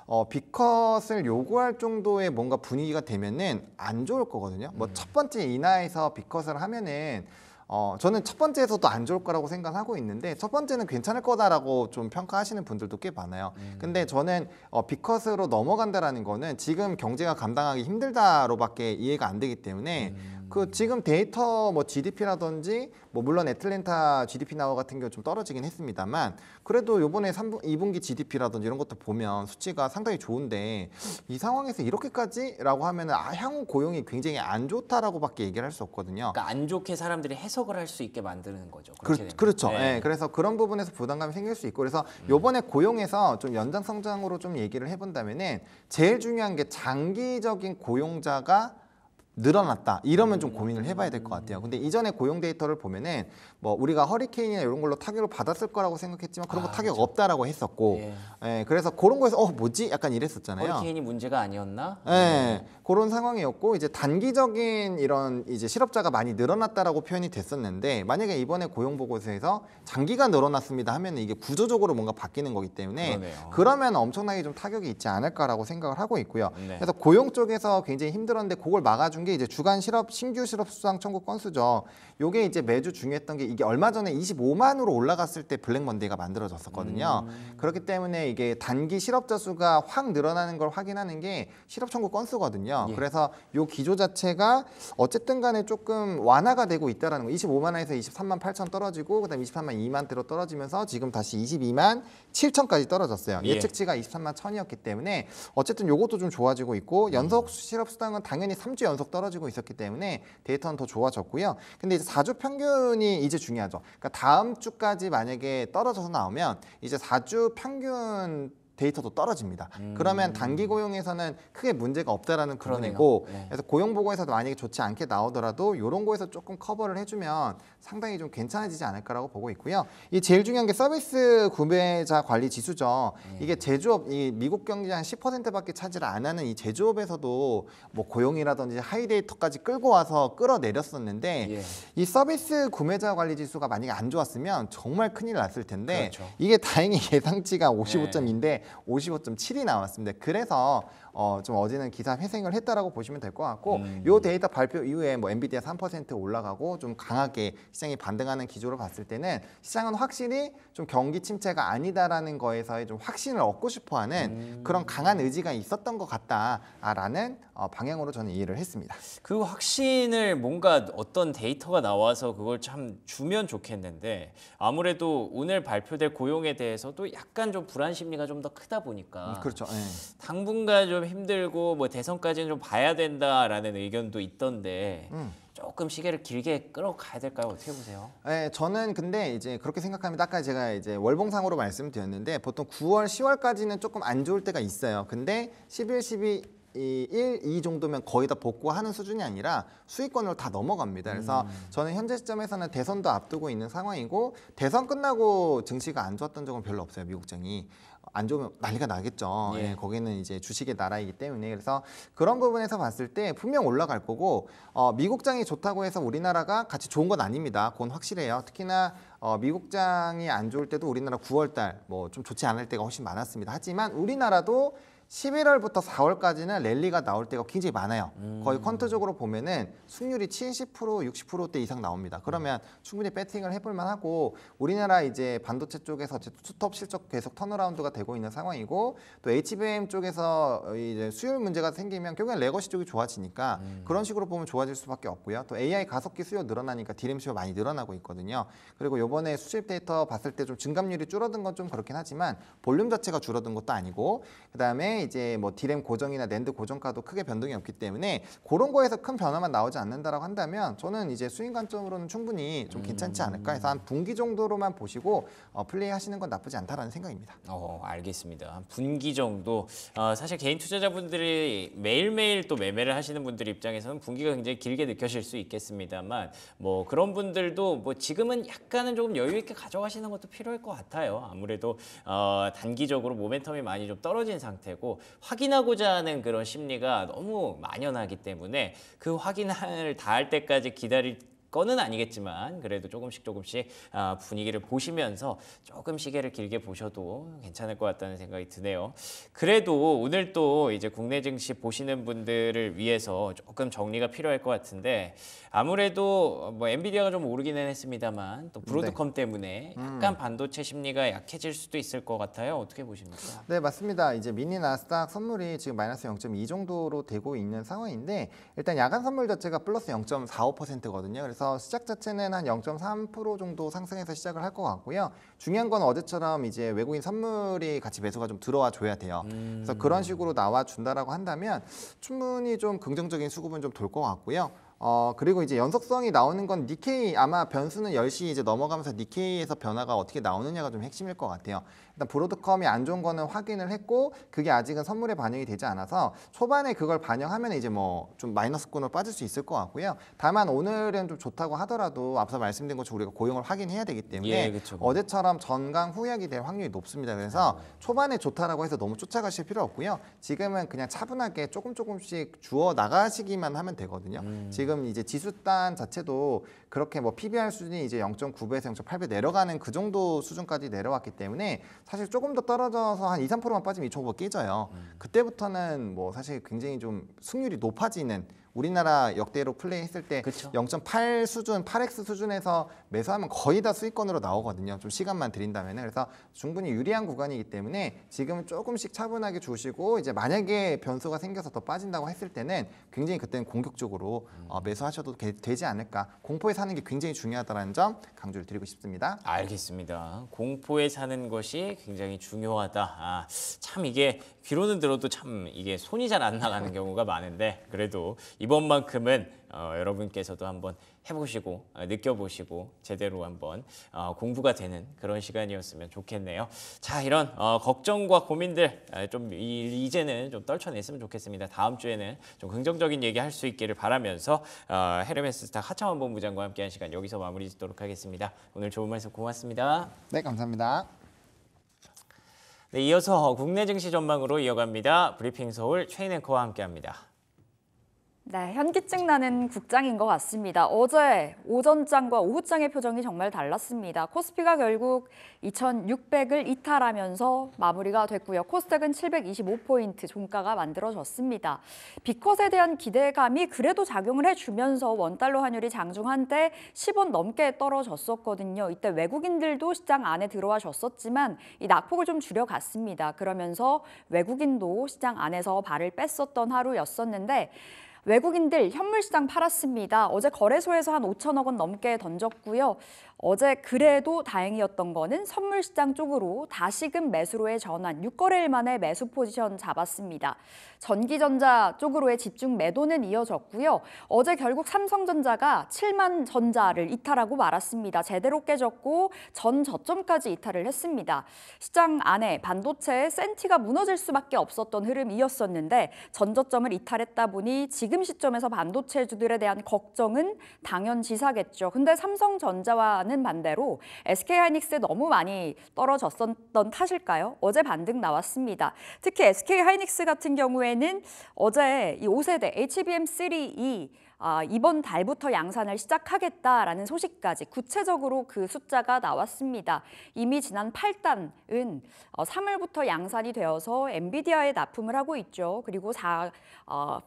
어 비컷을 요구할 정도의 뭔가 분위기가 되면은 안 좋을 거거든요. 뭐첫 음. 번째 인하에서 비컷을 하면은 어, 저는 첫 번째에서도 안 좋을 거라고 생각하고 있는데 첫 번째는 괜찮을 거다라고 좀 평가하시는 분들도 꽤 많아요. 음. 근데 저는 어, 비컷으로 넘어간다라는 거는 지금 경제가 감당하기 힘들다로밖에 이해가 안 되기 때문에 음. 그 지금 데이터 뭐 GDP라든지 뭐 물론 애틀랜타 GDP 나와 같은 경우 좀 떨어지긴 했습니다만 그래도 요번에 3분, 2분기 GDP라든지 이런 것도 보면 수치가 상당히 좋은데 이 상황에서 이렇게까지라고 하면은 아, 향후 고용이 굉장히 안 좋다라고밖에 얘기를 할 수 없거든요. 그러니까 안 좋게 사람들이 해석을 할 수 있게 만드는 거죠. 그렇, 죠 그렇죠. 네. 네. 그래서 그런 부분에서 부담감이 생길 수 있고 그래서 음. 요번에 음. 고용에서 좀 연장 성장으로 좀 얘기를 해본다면은 제일 중요한 게 장기적인 고용자가 늘어났다 이러면 좀 음. 고민을 해봐야 될 것 같아요 근데 이전에 고용 데이터를 보면은 뭐 우리가 허리케인이나 이런 걸로 타격을 받았을 거라고 생각했지만 그런 아, 거 타격 그렇죠. 없다라고 했었고 예. 예, 그래서 그런 거에서 어 뭐지 약간 이랬었잖아요 허리케인이 문제가 아니었나 예, 네. 그런 상황이었고 이제 단기적인 이런 이제 실업자가 많이 늘어났다라고 표현이 됐었는데 만약에 이번에 고용 보고서에서 장기간 늘어났습니다 하면 이게 구조적으로 뭔가 바뀌는 거기 때문에 그러네요. 그러면 엄청나게 좀 타격이 있지 않을까라고 생각을 하고 있고요 네. 그래서 고용 쪽에서 굉장히 힘들었는데 그걸 막아준 나게 이제 주간 실업 신규 실업 수당 청구 건수죠. 요게 이제 매주 중요했던 게 이게 얼마 전에 25만으로 올라갔을 때 블랙 먼데이가 만들어졌었거든요. 음. 그렇기 때문에 이게 단기 실업자 수가 확 늘어나는 걸 확인하는 게 실업 청구 건수거든요. 예. 그래서 요 기조 자체가 어쨌든 간에 조금 완화가 되고 있다라는 거. 25만 원에서 23만 8천 떨어지고 그다음 23만 2만대로 떨어지면서 지금 다시 22만 7천까지 떨어졌어요. 예. 측치가 23만 천이었기 때문에 어쨌든 요것도 좀 좋아지고 있고 음. 연속 실업 수당은 당연히 3주 연속 떨어지고 있었기 때문에 데이터는 더 좋아졌고요. 근데 이제 4주 평균이 이제 중요하죠. 그러니까 다음 주까지 만약에 떨어져서 나오면 이제 4주 평균 데이터도 떨어집니다. 음. 그러면 단기 고용에서는 크게 문제가 없다라는 부분이고 네. 그래서 고용 보고에서도 만약에 좋지 않게 나오더라도 이런 거에서 조금 커버를 해주면 상당히 좀 괜찮아지지 않을까라고 보고 있고요. 이 제일 중요한 게 서비스 구매자 관리 지수죠. 네. 이게 제조업, 이 미국 경제 한 10%밖에 차지를 안 하는 이 제조업에서도 뭐 고용이라든지 하이데이터까지 끌고 와서 끌어내렸었는데 예. 이 서비스 구매자 관리 지수가 만약에 안 좋았으면 정말 큰일 났을 텐데 그렇죠. 이게 다행히 [laughs] 예상치가 55점인데 네. 55.7이 나왔습니다. 그래서 어, 좀 어제는 기사 회생을 했다라고 보시면 될 것 같고 음. 요 데이터 발표 이후에 뭐 엔비디아 3% 올라가고 좀 강하게 시장이 반등하는 기조로 봤을 때는 시장은 확실히 좀 경기 침체가 아니다라는 거에서의 좀 확신을 얻고 싶어하는 음. 그런 강한 의지가 있었던 것 같다라는 어, 방향으로 저는 이해를 했습니다. 그 확신을 뭔가 어떤 데이터가 나와서 그걸 참 주면 좋겠는데 아무래도 오늘 발표될 고용에 대해서도 약간 좀 불안 심리가 좀 더 크다 보니까 음, 그렇죠. 네. 당분간 좀좀 힘들고 뭐 대선까지는 좀 봐야 된다라는 의견도 있던데 음. 조금 시계를 길게 끌어가야 될까요? 어떻게 보세요? 네, 저는 근데 이제 그렇게 생각합니다. 아까 제가 이제 월봉상으로 말씀드렸는데 보통 9월, 10월까지는 조금 안 좋을 때가 있어요. 근데 11, 12이 1, 2 정도면 거의 다 복구하는 수준이 아니라 수익권으로 다 넘어갑니다. 그래서 음. 저는 현재 시점에서는 대선도 앞두고 있는 상황이고 대선 끝나고 증시가 안 좋았던 적은 별로 없어요. 미국장이 안 좋으면 난리가 나겠죠. 예. 예, 거기는 이제 주식의 나라이기 때문에 그래서 그런 부분에서 봤을 때 분명 올라갈 거고 어, 미국장이 좋다고 해서 우리나라가 같이 좋은 건 아닙니다. 그건 확실해요. 특히나 어, 미국장이 안 좋을 때도 우리나라 9월달 뭐 좀 좋지 않을 때가 훨씬 많았습니다. 하지만 우리나라도 11월부터 4월까지는 랠리가 나올 때가 굉장히 많아요. 음. 거의 컨트적으로 보면은 수익률이 70% 60%대 이상 나옵니다. 그러면 음. 충분히 배팅을 해볼 만하고 우리나라 이제 반도체 쪽에서 투톱 실적 계속 턴어라운드가 되고 있는 상황이고 또 HBM 쪽에서 이제 수율 문제가 생기면 결국엔 레거시 쪽이 좋아지니까 음. 그런 식으로 보면 좋아질 수밖에 없고요. 또 AI 가속기 수요 늘어나니까 디램 수요 많이 늘어나고 있거든요. 그리고 요번에 수집 데이터 봤을 때 좀 증감률이 줄어든 건 좀 그렇긴 하지만 볼륨 자체가 줄어든 것도 아니고 그다음에 이제 뭐 디램 고정이나 낸드 고정가도 크게 변동이 없기 때문에 그런 거에서 큰 변화만 나오지 않는다라고 한다면 저는 이제 수익 관점으로는 충분히 좀 괜찮지 음. 않을까 해서 한 분기 정도로만 보시고 어, 플레이하시는 건 나쁘지 않다라는 생각입니다. 어, 알겠습니다. 한 분기 정도. 어, 사실 개인 투자자분들이 매일매일 또 매매를 하시는 분들 입장에서는 분기가 굉장히 길게 느껴질 수 있겠습니다만 뭐 그런 분들도 뭐 지금은 약간은 조금 여유 있게 가져가시는 것도 필요할 것 같아요. 아무래도 어, 단기적으로 모멘텀이 많이 좀 떨어진 상태고 되고 확인하고자 하는 그런 심리가 너무 만연하기 때문에 그 확인을 다 할 때까지 기다릴 거는 아니겠지만 그래도 조금씩 조금씩 아, 분위기를 보시면서 조금 시계를 길게 보셔도 괜찮을 것 같다는 생각이 드네요. 그래도 오늘 또 이제 국내 증시 보시는 분들을 위해서 조금 정리가 필요할 것 같은데 아무래도 뭐 엔비디아가 좀 오르기는 했습니다만 또 브로드컴 네. 때문에 음. 약간 음. 반도체 심리가 약해질 수도 있을 것 같아요. 어떻게 보십니까? 네 맞습니다. 이제 미니 나스닥 선물이 지금 마이너스 0.2 정도로 되고 있는 상황인데 일단 야간 선물 자체가 플러스 0.45%거든요. 그래서 그래서 시작 자체는 한 0.3% 정도 상승해서 시작을 할 것 같고요. 중요한 건 어제처럼 이제 외국인 선물이 같이 매수가 좀 들어와 줘야 돼요. 음. 그래서 그런 식으로 나와 준다라고 한다면 충분히 좀 긍정적인 수급은 좀 돌 것 같고요. 어 그리고 이제 연속성이 나오는 건 니케이 아마 변수는 10시 이제 넘어가면서 니케이에서 변화가 어떻게 나오느냐가 좀 핵심일 것 같아요. 일단 브로드컴이 안 좋은 거는 확인을 했고 그게 아직은 선물에 반영이 되지 않아서 초반에 그걸 반영하면 이제 뭐 좀 마이너스권으로 빠질 수 있을 것 같고요. 다만 오늘은 좀 좋다고 하더라도 앞서 말씀드린 것처럼 우리가 고용을 확인해야 되기 때문에 예, 그렇죠. 어제처럼 전강 후약이 될 확률이 높습니다. 그래서 아. 초반에 좋다라고 해서 너무 쫓아가실 필요 없고요. 지금은 그냥 차분하게 조금 조금씩 주워 나가시기만 하면 되거든요. 음. 지금 이제 지수단 자체도 그렇게 뭐 PBR 수준이 이제 0.9배에서 0.8배 내려가는 그 정도 수준까지 내려왔기 때문에 사실 조금 더 떨어져서 한 2, 3%만 빠지면 2.5%가 깨져요. 음. 그때부터는 뭐 사실 굉장히 좀 승률이 높아지는 우리나라 역대로 플레이했을 때 0.8 수준, 8x 수준에서 매수하면 거의 다 수익권으로 나오거든요. 좀 시간만 드린다면 그래서 충분히 유리한 구간이기 때문에 지금은 조금씩 차분하게 주시고 이제 만약에 변수가 생겨서 더 빠진다고 했을 때는 굉장히 그때는 공격적으로 음. 어, 매수하셔도 게, 되지 않을까. 공포에 사는 게 굉장히 중요하다는 점 강조를 드리고 싶습니다. 알겠습니다. 공포에 사는 것이 굉장히 중요하다. 아, 참 이게 귀로는 들어도 참 이게 손이 잘 안 나가는 [laughs] 경우가 많은데 그래도 이번만큼은 어, 여러분께서도 한번 해보시고 아, 느껴보시고 제대로 한번 어, 공부가 되는 그런 시간이었으면 좋겠네요. 자 이런 어, 걱정과 고민들 아, 좀 이, 이제는 좀 떨쳐냈으면 좋겠습니다. 다음 주에는 좀 긍정적인 얘기 할 수 있기를 바라면서 어, 헤르메스 스타 하창원 본부장과 함께한 시간 여기서 마무리 짓도록 하겠습니다. 오늘 좋은 말씀 고맙습니다. 네 감사합니다. 네, 이어서 국내 증시 전망으로 이어갑니다. 브리핑 서울 최인 앵커와 함께합니다. 네, 현기증 나는 국장인 것 같습니다. 어제 오전장과 오후장의 표정이 정말 달랐습니다. 코스피가 결국 2600을 이탈하면서 마무리가 됐고요. 코스닥은 725포인트 종가가 만들어졌습니다. 비컷에 대한 기대감이 그래도 작용을 해주면서 원달러 환율이 장중 한때 10원 넘게 떨어졌었거든요. 이때 외국인들도 시장 안에 들어와졌었지만 이 낙폭을 좀 줄여갔습니다. 그러면서 외국인도 시장 안에서 발을 뺐었던 하루였었는데 외국인들 현물시장 팔았습니다. 어제 거래소에서 한 5천억 원 넘게 던졌고요. 어제 그래도 다행이었던 거는 선물시장 쪽으로 다시금 매수로의 전환, 6거래일 만에 매수 포지션 잡았습니다. 전기전자 쪽으로의 집중 매도는 이어졌고요. 어제 결국 삼성전자가 7만 전자를 이탈하고 말았습니다. 제대로 깨졌고 전 저점까지 이탈을 했습니다. 시장 안에 반도체 센티가 무너질 수밖에 없었던 흐름이었었는데 전저점을 이탈했다 보니 지금 시점에서 반도체주들에 대한 걱정은 당연지사겠죠. 근데 삼성전자와는 나는 반대로 SK 하이닉스 너무 많이 떨어졌던 탓일까요? 어제 반등 나왔습니다. 특히 SK 하이닉스 같은 경우에는 어제 이 5세대 HBM3E 아, 이번 달부터 양산을 시작하겠다라는 소식까지 구체적으로 그 숫자가 나왔습니다. 이미 지난 8단은 3월부터 어, 양산이 되어서 엔비디아에 납품을 하고 있죠. 그리고 4, 4 어,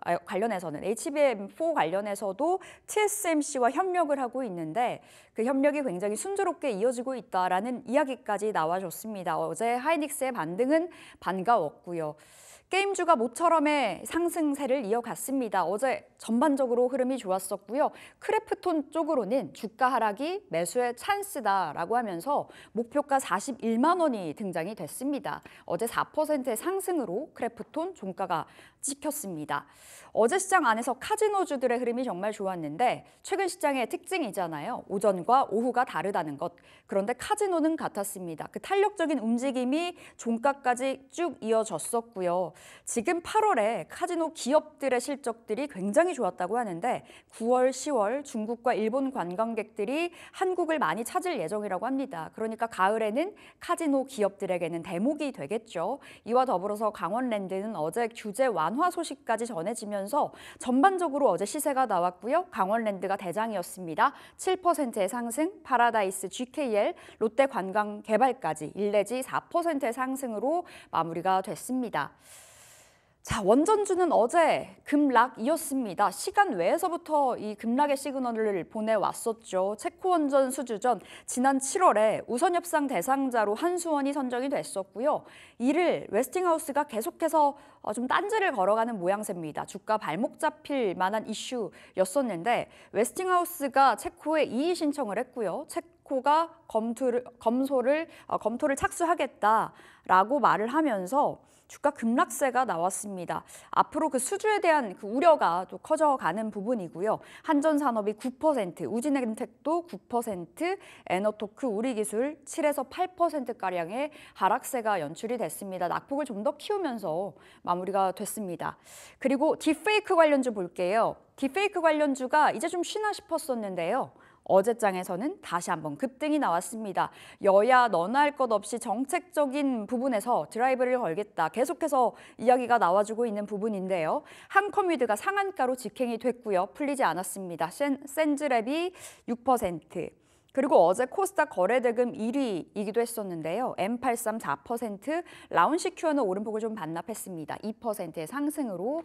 아, 관련해서는 HBM4 관련해서도 TSMC와 협력을 하고 있는데 그 협력이 굉장히 순조롭게 이어지고 있다라는 이야기까지 나와줬습니다. 어제 하이닉스의 반등은 반가웠고요. 게임주가 모처럼의 상승세를 이어갔습니다. 어제 전반적으로 흐름이 좋았었고요. 크래프톤 쪽으로는 주가 하락이 매수의 찬스다라고 하면서 목표가 41만 원이 등장이 됐습니다. 어제 4%의 상승으로 크래프톤 종가가 찍혔습니다. 어제 시장 안에서 카지노주들의 흐름이 정말 좋았는데 최근 시장의 특징이잖아요. 오전과 오후가 다르다는 것. 그런데 카지노는 같았습니다. 그 탄력적인 움직임이 종가까지 쭉 이어졌었고요. 지금 8월에 카지노 기업들의 실적들이 굉장히 좋았다고 하는데 9월, 10월 중국과 일본 관광객들이 한국을 많이 찾을 예정이라고 합니다. 그러니까 가을에는 카지노 기업들에게는 대목이 되겠죠. 이와 더불어서 강원랜드는 어제 규제 완화 강화 소식까지 전해지면서 전반적으로 어제 시세가 나왔고요. 강원랜드가 대장이었습니다. 7%의 상승, 파라다이스 GKL, 롯데관광개발까지 1 내지 4%의 상승으로 마무리가 됐습니다. 자, 원전주는 어제 급락이었습니다. 시간 외에서부터 이 급락의 시그널을 보내왔었죠. 체코 원전 수주전 지난 7월에 우선 협상 대상자로 한수원이 선정이 됐었고요. 이를 웨스팅하우스가 계속해서 어, 좀 딴지를 걸어가는 모양새입니다. 주가 발목 잡힐 만한 이슈였었는데 웨스팅하우스가 체코에 이의 신청을 했고요. 체코 가 검토를, 검소를, 어, 검토를 착수하겠다라고 말을 하면서 주가 급락세가 나왔습니다. 앞으로 그 수주에 대한 그 우려가 또 커져가는 부분이고요. 한전산업이 9%, 우진엔텍도 9%, 에너토크, 우리기술 7에서 8%가량의 하락세가 연출이 됐습니다. 낙폭을 좀 더 키우면서 마무리가 됐습니다. 그리고 디페이크 관련주 볼게요. 디페이크 관련주가 이제 좀 쉬나 싶었었는데요. 어제장에서는 다시 한번 급등이 나왔습니다. 여야 너나 할 것 없이 정책적인 부분에서 드라이브를 걸겠다. 계속해서 이야기가 나와주고 있는 부분인데요. 한컴뮤드가 상한가로 직행이 됐고요. 풀리지 않았습니다. 센즈랩이 6%. 그리고 어제 코스닥 거래대금 1위이기도 했었는데요. M83 4%, 라운시큐어는 오름폭을 좀 반납했습니다. 2%의 상승으로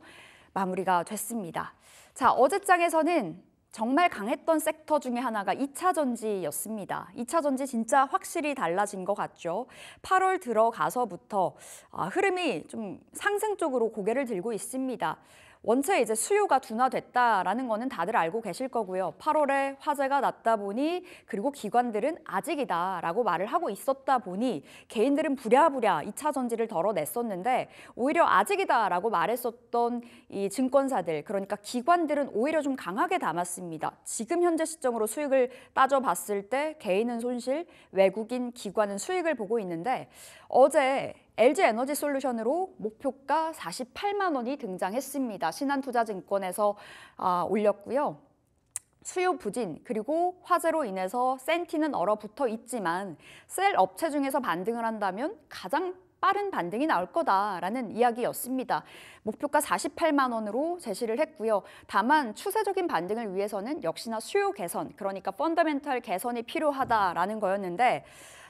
마무리가 됐습니다. 자, 어제장에서는 정말 강했던 섹터 중에 하나가 2차 전지였습니다. 2차 전지 진짜 확실히 달라진 것 같죠. 8월 들어가서부터 아, 흐름이 좀 상승 쪽으로 고개를 들고 있습니다. 원체 이제 수요가 둔화됐다라는 거는 다들 알고 계실 거고요. 8월에 화재가 났다 보니 그리고 기관들은 아직이다라고 말을 하고 있었다 보니 개인들은 부랴부랴 2차 전지를 덜어냈었는데 오히려 아직이다라고 말했었던 이 증권사들 그러니까 기관들은 오히려 좀 강하게 담았습니다. 지금 현재 시점으로 수익을 따져봤을 때 개인은 손실, 외국인 기관은 수익을 보고 있는데 어제 LG 에너지 솔루션으로 목표가 48만 원이 등장했습니다. 신한투자증권에서 아, 올렸고요. 수요 부진 그리고 화재로 인해서 센티는 얼어붙어 있지만 셀 업체 중에서 반등을 한다면 가장 빠른 반등이 나올 거다라는 이야기였습니다. 목표가 48만 원으로 제시를 했고요. 다만 추세적인 반등을 위해서는 역시나 수요 개선, 그러니까 펀더멘털 개선이 필요하다라는 거였는데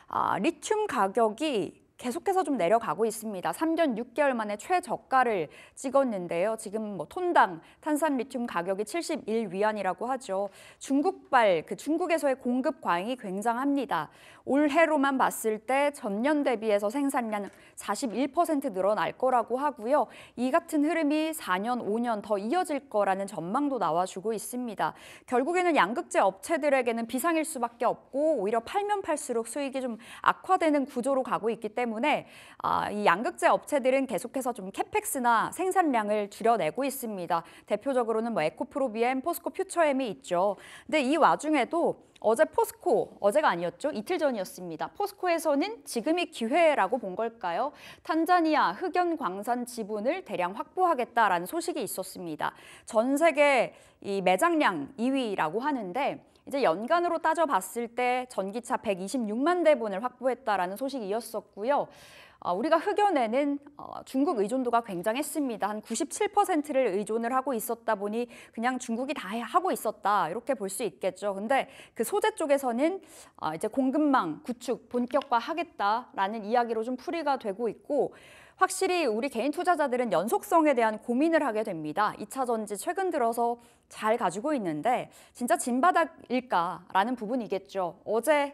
아, 리튬 가격이 계속해서 좀 내려가고 있습니다. 3년 6개월 만에 최저가를 찍었는데요. 지금 뭐 톤당 탄산 리튬 가격이 71위안이라고 하죠. 중국발 그 중국에서의 공급 과잉이 굉장합니다. 올해로만 봤을 때 전년 대비해서 생산량 41% 늘어날 거라고 하고요. 이 같은 흐름이 4년, 5년 더 이어질 거라는 전망도 나와주고 있습니다. 결국에는 양극재 업체들에게는 비상일 수밖에 없고 오히려 팔면 팔수록 수익이 좀 악화되는 구조로 가고 있기 때문에 때문에 아, 이 양극재 업체들은 계속해서 좀 캐펙스나 생산량을 줄여내고 있습니다. 대표적으로는 뭐 에코프로비엠, 포스코 퓨처엠이 있죠. 근데 이 와중에도 어제 포스코, 어제가 아니었죠? 이틀 전이었습니다. 포스코에서는 지금이 기회라고 본 걸까요? 탄자니아 흑연 광산 지분을 대량 확보하겠다라는 소식이 있었습니다. 전 세계 이 매장량 2위라고 하는데 이제 연간으로 따져봤을 때 전기차 126만 대분을 확보했다라는 소식이었었고요. 어, 우리가 흑연에는 어, 중국 의존도가 굉장했습니다. 한 97%를 의존을 하고 있었다 보니 그냥 중국이 다 하고 있었다 이렇게 볼 수 있겠죠. 근데 그 소재 쪽에서는 어, 이제 공급망 구축 본격화하겠다라는 이야기로 좀 풀이가 되고 있고 확실히 우리 개인 투자자들은 연속성에 대한 고민을 하게 됩니다. 2차 전지 최근 들어서 잘 가지고 있는데 진짜 진바닥일까라는 부분이겠죠. 어제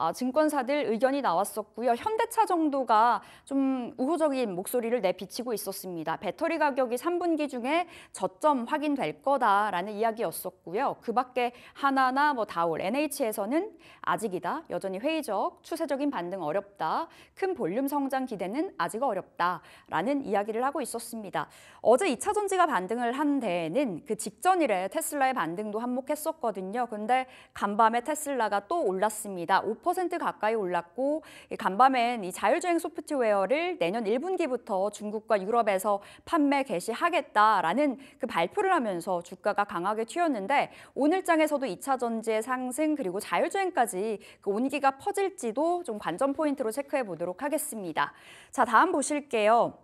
아, 증권사들 의견이 나왔었고요. 현대차 정도가 좀 우호적인 목소리를 내비치고 있었습니다. 배터리 가격이 3분기 중에 저점 확인될 거다라는 이야기였었고요. 그 밖에 하나나 뭐 다올, NH에서는 아직이다, 여전히 회의적, 추세적인 반등 어렵다, 큰 볼륨 성장 기대는 아직 어렵다라는 이야기를 하고 있었습니다. 어제 2차 전지가 반등을 한 데에는 그 직전일에 테슬라의 반등도 한몫했었거든요. 근데 간밤에 테슬라가 또 올랐습니다. 100% 가까이 올랐고 간밤엔 이 자율주행 소프트웨어를 내년 1분기부터 중국과 유럽에서 판매 개시하겠다라는 그 발표를 하면서 주가가 강하게 튀었는데 오늘 장에서도 2차 전지의 상승 그리고 자율주행까지 그 온기가 퍼질지도 좀 관전 포인트로 체크해 보도록 하겠습니다. 자, 다음 보실게요.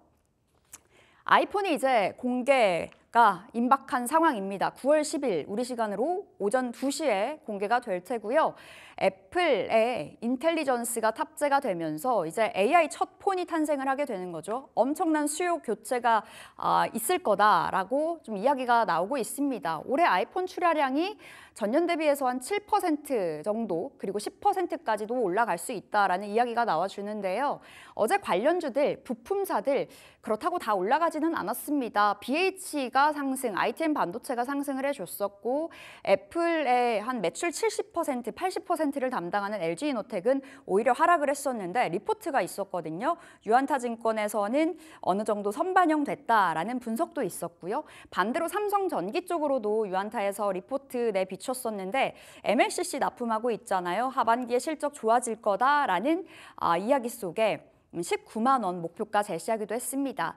아이폰이 이제 공개 가 임박한 상황입니다. 9월 10일 우리 시간으로 오전 2시에 공개가 될 테고요. 애플의 인텔리전스가 탑재가 되면서 이제 AI 첫 폰이 탄생을 하게 되는 거죠. 엄청난 수요 교체가 아, 있을 거다라고 좀 이야기가 나오고 있습니다. 올해 아이폰 출하량이 전년 대비해서 한 7% 정도 그리고 10%까지도 올라갈 수 있다라는 이야기가 나와주는데요. 어제 관련주들, 부품사들 그렇다고 다 올라가지는 않았습니다. BH가 상승, ITM 반도체가 상승을 해줬었고 애플의 한 매출 70%, 80% 10%를 담당하는 LG이노텍은 오히려 하락을 했었는데 리포트가 있었거든요. 유한타증권에서는 어느 정도 선반영됐다라는 분석도 있었고요. 반대로 삼성전기 쪽으로도 유한타에서 리포트 내비쳤었는데 MLCC 납품하고 있잖아요. 하반기에 실적 좋아질 거다라는 아, 이야기 속에 19만 음, 원 목표가 제시하기도 했습니다.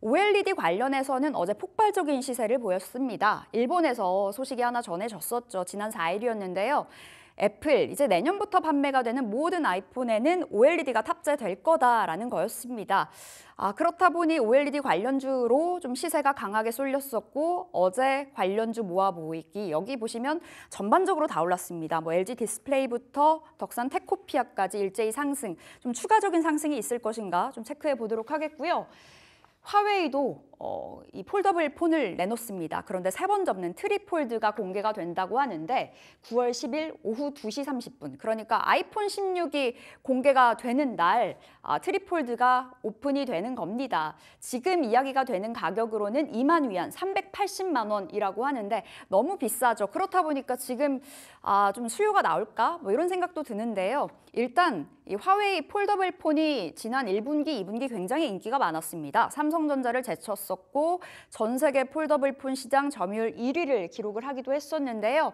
OLED 관련해서는 어제 폭발적인 시세를 보였습니다. 일본에서 소식이 하나 전해졌었죠. 지난 4일이었는데요. 애플 이제 내년부터 판매가 되는 모든 아이폰에는 OLED가 탑재될 거다라는 거였습니다. 아, 그렇다 보니 OLED 관련주로 좀 시세가 강하게 쏠렸었고 어제 관련주 모아 모이기 여기 보시면 전반적으로 다 올랐습니다. 뭐 LG 디스플레이부터 덕산 테코피아까지 일제히 상승, 좀 추가적인 상승이 있을 것인가 좀 체크해 보도록 하겠고요. 화웨이도 어, 이 폴더블 폰을 내놓습니다. 그런데 세 번 접는 트리폴드가 공개가 된다고 하는데 9월 10일 오후 2시 30분 그러니까 아이폰 16이 공개가 되는 날 아, 트리폴드가 오픈이 되는 겁니다. 지금 이야기가 되는 가격으로는 2만 위안 380만 원이라고 하는데 너무 비싸죠. 그렇다 보니까 지금 아, 좀 수요가 나올까 뭐 이런 생각도 드는데요. 일단 이 화웨이 폴더블 폰이 지난 1분기, 2분기 굉장히 인기가 많았습니다. 삼성전자를 제쳐서 올랐었고 전 세계 폴더블폰 시장 점유율 1위를 기록을 하기도 했었는데요.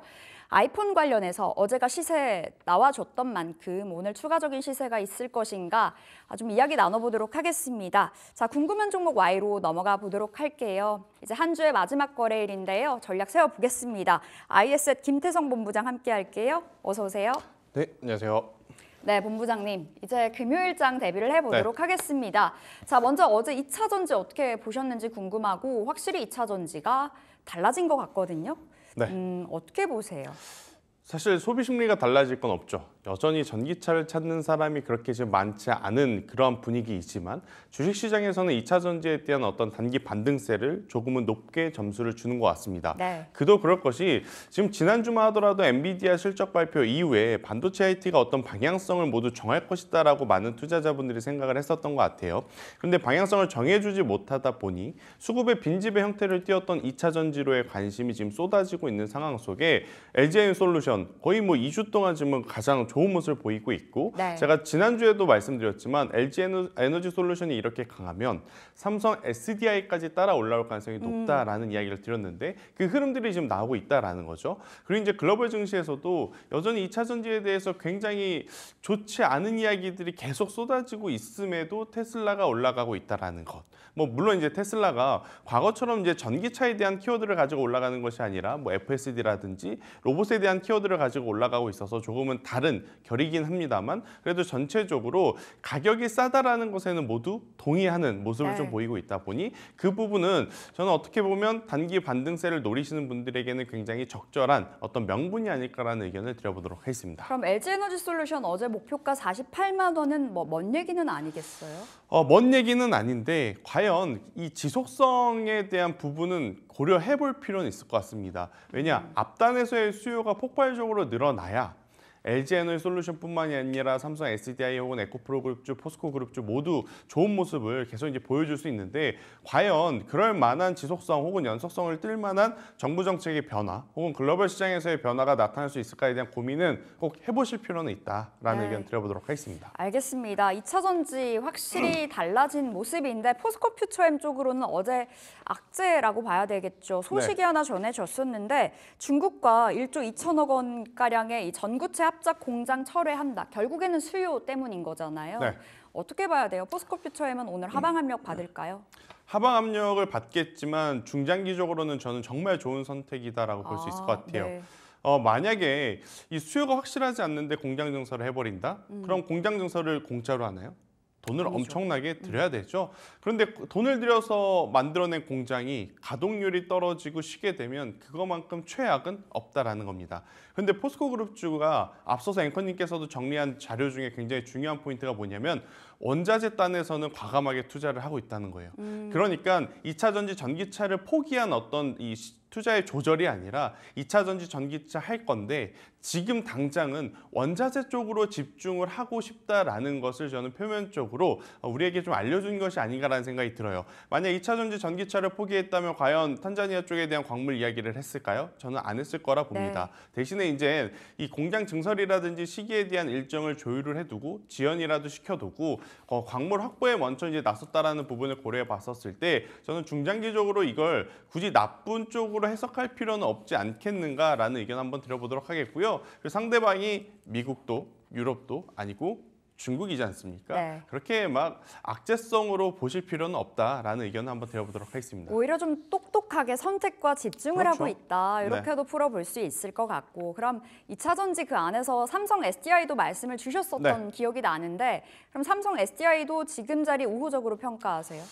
아이폰 관련해서 어제가 시세 나와줬던 만큼 오늘 추가적인 시세가 있을 것인가 아, 좀 이야기 나눠보도록 하겠습니다. 자, 궁금한 종목 Y로 넘어가 보도록 할게요. 이제 한 주의 마지막 거래일인데요. 전략 세워보겠습니다. i s 김태성 본부장 함께 할게요. 어서 오세요. 네, 안녕하세요. 네, 본부장님. 이제 금요일장 데뷔를 해보도록 네. 하겠습니다. 자, 먼저 어제 2차 전지 어떻게 보셨는지 궁금하고 확실히 2차 전지가 달라진 것 같거든요. 네. 음, 어떻게 보세요? 사실 소비 심리가 달라질 건 없죠. 여전히 전기차를 찾는 사람이 그렇게 지금 많지 않은 그런 분위기이지만 주식시장에서는 2차 전지에 대한 어떤 단기 반등세를 조금은 높게 점수를 주는 것 같습니다. 네. 그도 그럴 것이 지금 지난주만 하더라도 엔비디아 실적 발표 이후에 반도체 IT가 어떤 방향성을 모두 정할 것이다라고 많은 투자자분들이 생각을 했었던 것 같아요. 그런데 방향성을 정해주지 못하다 보니 수급의 빈집의 형태를 띄웠던 2차 전지로의 관심이 지금 쏟아지고 있는 상황 속에 LG엔 솔루션 거의 뭐 2주 동안 지금 가장 좋은 모습을 보이고 있고 네. 제가 지난주에도 말씀드렸지만 LG 에너지 솔루션이 이렇게 강하면 삼성 SDI까지 따라 올라올 가능성이 음. 높다라는 음. 이야기를 드렸는데 그 흐름들이 지금 나오고 있다라는 거죠. 그리고 이제 글로벌 증시에서도 여전히 2차 전지에 대해서 굉장히 좋지 않은 이야기들이 계속 쏟아지고 있음에도 테슬라가 올라가고 있다라는 것. 뭐 물론 이제 테슬라가 과거처럼 이제 전기차에 대한 키워드를 가지고 올라가는 것이 아니라 뭐 FSD라든지 로봇에 대한 키워드를 가지고 올라가고 있어서 조금은 다른 결이긴 합니다만 그래도 전체적으로 가격이 싸다라는 것에는 모두 동의하는 모습을 네. 좀 보이고 있다 보니 그 부분은 저는 어떻게 보면 단기 반등세를 노리시는 분들에게는 굉장히 적절한 어떤 명분이 아닐까라는 의견을 드려보도록 하겠습니다. 그럼 LG에너지 솔루션 어제 목표가 48만 원은 뭐 먼 얘기는 아니겠어요? 어, 먼 얘기는 아닌데 과연 이 지속성에 대한 부분은 고려해 볼 필요는 있을 것 같습니다. 왜냐, 음. 앞단에서의 수요가 폭발적으로 늘어나야 l g n 의 솔루션뿐만이 아니라 삼성 SDI 혹은 에코프로 그룹주, 포스코 그룹주 모두 좋은 모습을 계속 이제 보여줄 수 있는데 과연 그럴 만한 지속성 혹은 연속성을 띨 만한 정부 정책의 변화 혹은 글로벌 시장에서의 변화가 나타날 수 있을까에 대한 고민은 꼭 해보실 필요는 있다라는 네. 의견 드려보도록 하겠습니다. 알겠습니다. 2차전지 확실히 음. 달라진 모습인데 포스코 퓨처엠 쪽으로는 어제 악재라고 봐야 되겠죠. 소식이 네. 하나 전해졌었는데 중국과 1조 2천억 원가량의 이 전구체 합작 공장 철회한다. 결국에는 수요 때문인 거잖아요. 네. 어떻게 봐야 돼요? 포스코퓨처에만 오늘 음. 하방 압력 받을까요? 하방 압력을 받겠지만 중장기적으로는 저는 정말 좋은 선택이다라고 볼 수 있을 것 아, 같아요. 네. 어, 만약에 이 수요가 확실하지 않는데 공장 증설을 해버린다? 음. 그럼 공장 증설을 공짜로 하나요? 돈을 아니죠. 그렇죠. 엄청나게 음. 들여야 되죠. 그런데 그 돈을 들여서 만들어낸 공장이 가동률이 떨어지고 쉬게 되면 그것만큼 최악은 없다라는 겁니다. 그런데 포스코 그룹주가 앞서서 앵커님께서도 정리한 자료 중에 굉장히 중요한 포인트가 뭐냐면 원자재 단에서는 과감하게 투자를 하고 있다는 거예요. 음. 그러니까 2차 전지 전기차를 포기한 어떤 이 투자의 조절이 아니라 2차 전지 전기차 할 건데 지금 당장은 원자재 쪽으로 집중을 하고 싶다라는 것을 저는 표면적으로 우리에게 좀 알려준 것이 아닌가라는 생각이 들어요. 만약 2차 전지 전기차를 포기했다면 과연 탄자니아 쪽에 대한 광물 이야기를 했을까요? 저는 안 했을 거라 봅니다. 네. 대신에 이제 이 공장 증설이라든지 시기에 대한 일정을 조율을 해두고 지연이라도 시켜두고 어, 광물 확보에 먼저 이제 나섰다라는 부분을 고려해 봤었을 때 저는 중장기적으로 이걸 굳이 나쁜 쪽으로 해석할 필요는 없지 않겠는가라는 의견 한번 드려보도록 하겠고요. 상대방이 미국도 유럽도 아니고 중국이지 않습니까? 네. 그렇게 막 악재성으로 보실 필요는 없다라는 의견을 한번 드려보도록 하겠습니다. 오히려 좀 똑똑하게 선택과 집중을 그렇죠. 하고 있다. 네. 이렇게도 네. 풀어볼 수 있을 것 같고 그럼 2차 전지 그 안에서 삼성 SDI도 말씀을 주셨었던 네. 기억이 나는데 그럼 삼성 SDI도 지금 자리 우호적으로 평가하세요?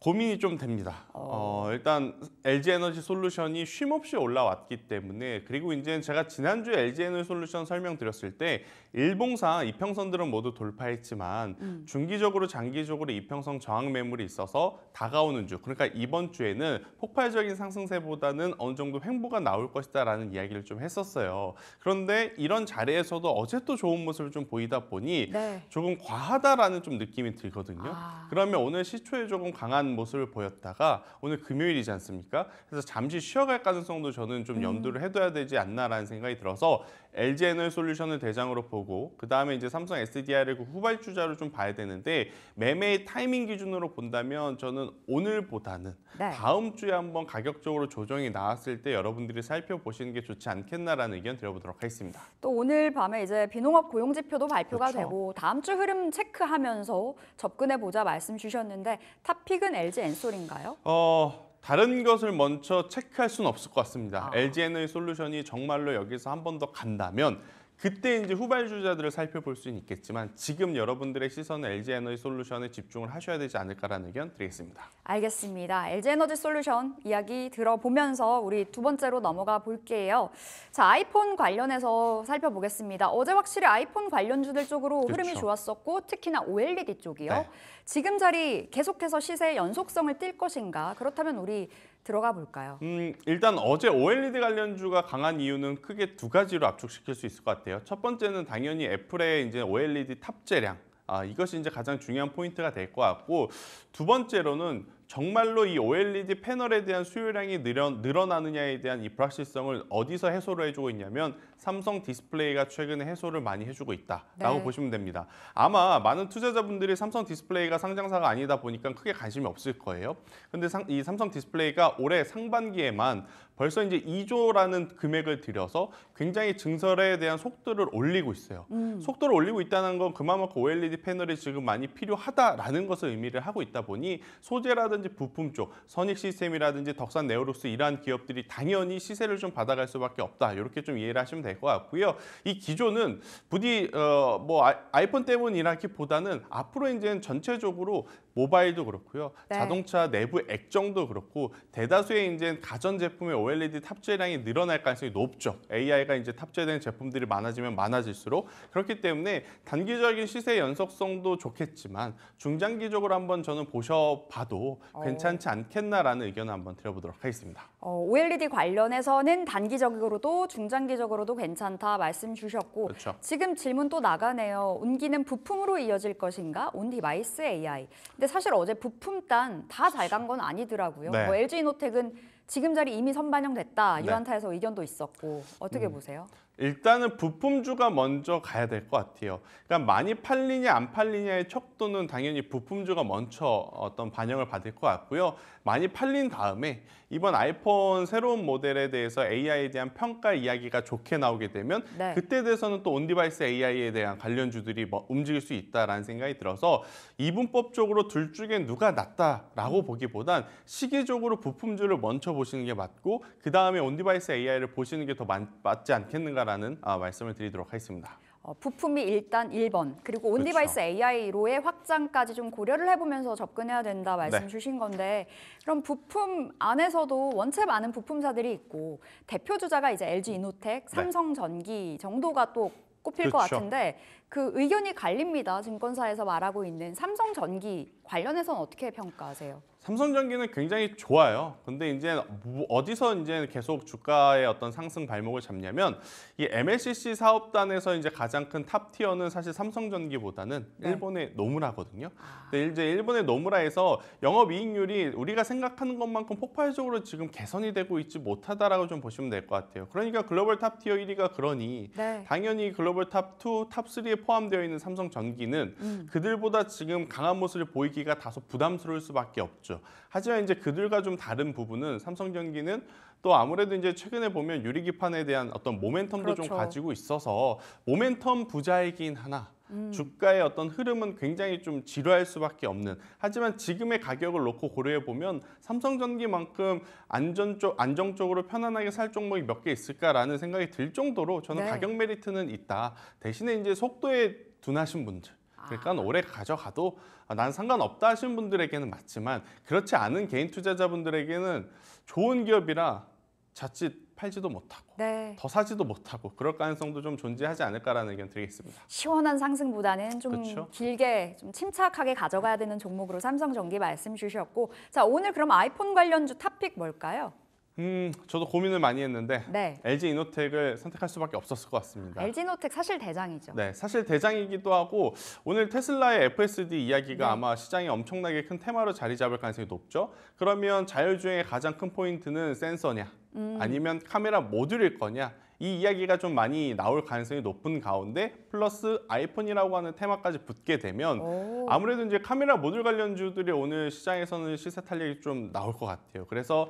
고민이 좀 됩니다. 어. 어, 일단 LG 에너지 솔루션이 쉼없이 올라왔기 때문에 그리고 이제 제가 지난주 에 LG 에너지 솔루션 설명드렸을 때 일봉상 이평선들은 모두 돌파했지만 음. 중기적으로 장기적으로 이평선 저항 매물이 있어서 다가오는 주 그러니까 이번 주에는 폭발적인 상승세보다는 어느 정도 횡보가 나올 것이다라는 이야기를 좀 했었어요. 그런데 이런 자리에서도 어제 또 좋은 모습을 좀 보이다 보니 네. 조금 과하다라는 좀 느낌이 들거든요. 아. 그러면 오늘 시초에 조금 강한 모습을 보였다가 오늘 금요일이지 않습니까? 그래서 잠시 쉬어갈 가능성도 저는 좀 음. 염두를 해둬야 되지 않나라는 생각이 들어서 LG 에너솔루션을 대장으로 보고 보고 그 다음에 이제 삼성 SDI를 그 후발주자로 좀 봐야 되는데 매매 의 타이밍 기준으로 본다면 저는 오늘보다는 네. 다음 주에 한번 가격적으로 조정이 나왔을 때 여러분들이 살펴보시는 게 좋지 않겠나라는 의견 드려보도록 하겠습니다. 또 오늘 밤에 이제 비농업 고용지표도 발표가 그렇죠. 되고 다음 주 흐름 체크하면서 접근해보자 말씀 주셨는데 탑픽은 LG 엔솔인가요? 어... 다른 것을 먼저 체크할 수는 없을 것 같습니다. 아. LG 에너 솔루션이 정말로 여기서 한 번 더 간다면 그때 이제 후발주자들을 살펴볼 수는 있겠지만 지금 여러분들의 시선은 LG 에너지 솔루션에 집중을 하셔야 되지 않을까라는 의견 드리겠습니다. 알겠습니다. LG 에너지 솔루션 이야기 들어보면서 우리 두 번째로 넘어가 볼게요. 자, 아이폰 관련해서 살펴보겠습니다. 어제 확실히 아이폰 관련주들 쪽으로 그렇죠. 흐름이 좋았었고 특히나 OLED 쪽이요. 네. 지금 자리 계속해서 시세의 연속성을 띨 것인가? 그렇다면 우리 들어가 볼까요? 음, 일단 어제 OLED 관련주가 강한 이유는 크게 두 가지로 압축시킬 수 있을 것 같아요. 첫 번째는 당연히 애플의 이제 OLED 탑재량 아, 이것이 이제 가장 중요한 포인트가 될 것 같고 두 번째로는 정말로 이 OLED 패널에 대한 수요량이 늘어, 늘어나느냐에 대한 이 불확실성을 어디서 해소를 해주고 있냐면 삼성 디스플레이가 최근에 해소를 많이 해주고 있다라고 네. 보시면 됩니다. 아마 많은 투자자분들이 삼성 디스플레이가 상장사가 아니다 보니까 크게 관심이 없을 거예요. 근데 상, 이 삼성 디스플레이가 올해 상반기에만 벌써 이제 2조라는 금액을 들여서 굉장히 증설에 대한 속도를 올리고 있어요. 음. 속도를 올리고 있다는 건 그만큼 OLED 패널이 지금 많이 필요하다라는 것을 의미를 하고 있다 보니 소재라든지 부품 쪽, 선익 시스템이라든지 덕산 네오룩스 이러한 기업들이 당연히 시세를 좀 받아갈 수밖에 없다. 이렇게 좀 이해를 하시면 될 것 같고요. 이 기조는 부디 어, 뭐 아, 이폰 때문이라기보다는 앞으로 이제 전체적으로 모바일도 그렇고요. 네. 자동차 내부 액정도 그렇고 대다수의 이제 가전 제품의 OLED 탑재량이 늘어날 가능성이 높죠. AI가 이제 탑재된 제품들이 많아지면 많아질수록 그렇기 때문에 단기적인 시세 연속성도 좋겠지만 중장기적으로 한번 저는 보셔봐도 어. 괜찮지 않겠나라는 의견을 한번 드려보도록 하겠습니다. 어, OLED 관련해서는 단기적으로도 중장기적으로도 괜찮다 말씀 주셨고 그렇죠. 지금 질문 또 나가네요. 온기는 부품으로 이어질 것인가? 온 디바이스 AI. 근데 사실 어제 부품 단다 잘 간 건 아니더라고요. 네. 뭐 LG 노텍은 지금 자리 이미 선반영됐다. 네. 유안타에서 의견도 있었고 어떻게 음. 보세요? 일단은 부품주가 먼저 가야 될 것 같아요. 그러니까 많이 팔리냐 안 팔리냐의 척도는 당연히 부품주가 먼저 어떤 반영을 받을 것 같고요. 많이 팔린 다음에 이번 아이폰 새로운 모델에 대해서 AI에 대한 평가 이야기가 좋게 나오게 되면 네. 그때 돼서는 또 온디바이스 AI에 대한 관련주들이 뭐 움직일 수 있다라는 생각이 들어서 이분법적으로 둘 중에 누가 낫다라고 보기보단 시기적으로 부품주를 먼저 보시는 게 맞고 그 다음에 온디바이스 AI를 보시는 게 더 맞지 않겠는가 있다라는 아, 말씀을 드리도록 하겠습니다. 어, 부품이 일단 1번 그리고 그렇죠. 온디바이스 그렇죠. AI로의 확장까지 좀 고려를 해보면서 접근해야 된다 말씀 네. 주신 건데 그럼 부품 안에서도 원체 많은 부품사들이 있고 대표 주자가 이제 LG 이노텍, 네. 삼성전기 네. 정도가 또 꼽힐 그렇죠. 것 같은데 그 의견이 갈립니다. 증권사에서 말하고 있는 삼성전기 관련해서는 어떻게 평가하세요? 삼성전기는 굉장히 좋아요. 근데 이제 어디서 이제 계속 주가의 어떤 상승 발목을 잡냐면 이 MLCC 사업단에서 이제 가장 큰 탑티어는 사실 삼성전기보다는 네. 일본의 노무라거든요. 아. 근데 이제 일본의 노무라에서 영업 이익률이 우리가 생각하는 것만큼 폭발적으로 지금 개선이 되고 있지 못하다라고 좀 보시면 될 것 같아요. 그러니까 글로벌 탑티어 1위가 그러니 네. 당연히 글로벌 탑 2, 탑 3에 포함되어 있는 삼성전기는 음. 그들보다 지금 강한 모습을 보이기가 다소 부담스러울 수밖에 없죠. 하지만 이제 그들과 좀 다른 부분은 삼성전기는 또 아무래도 이제 최근에 보면 유리기판에 대한 어떤 모멘텀도 그렇죠. 좀 가지고 있어서 모멘텀 부자이긴 하나 음. 주가의 어떤 흐름은 굉장히 좀 지루할 수밖에 없는 하지만 지금의 가격을 놓고 고려해 보면 삼성전기만큼 안전 쪽, 안정적으로 편안하게 살 종목이 몇 개 있을까라는 생각이 들 정도로 저는 네. 가격 메리트는 있다 대신에 이제 속도에 둔하신 분들 그러니까 오래 가져가도 난 상관없다 하시는 분들에게는 맞지만 그렇지 않은 개인 투자자분들에게는 좋은 기업이라 자칫 팔지도 못하고 네. 더 사지도 못하고 그럴 가능성도 좀 존재하지 않을까라는 의견 드리겠습니다. 시원한 상승보다는 좀 그쵸? 그렇죠. 길게 좀 침착하게 가져가야 되는 종목으로 삼성전기 말씀 주셨고 자 오늘 그럼 아이폰 관련주 탑픽 뭘까요? 음, 저도 고민을 많이 했는데 네. LG 이노텍을 선택할 수밖에 없었을 것 같습니다. LG 이노텍 사실 대장이죠. 네, 사실 대장이기도 하고 오늘 테슬라의 FSD 이야기가 네. 아마 시장에 엄청나게 큰 테마로 자리 잡을 가능성이 높죠. 그러면 자율주행의 가장 큰 포인트는 센서냐, 음. 아니면 카메라 모듈일 거냐 이 이야기가 좀 많이 나올 가능성이 높은 가운데 플러스 아이폰이라고 하는 테마까지 붙게 되면 오. 아무래도 이제 카메라 모듈 관련주들이 오늘 시장에서는 시세 탄력이 좀 나올 것 같아요. 그래서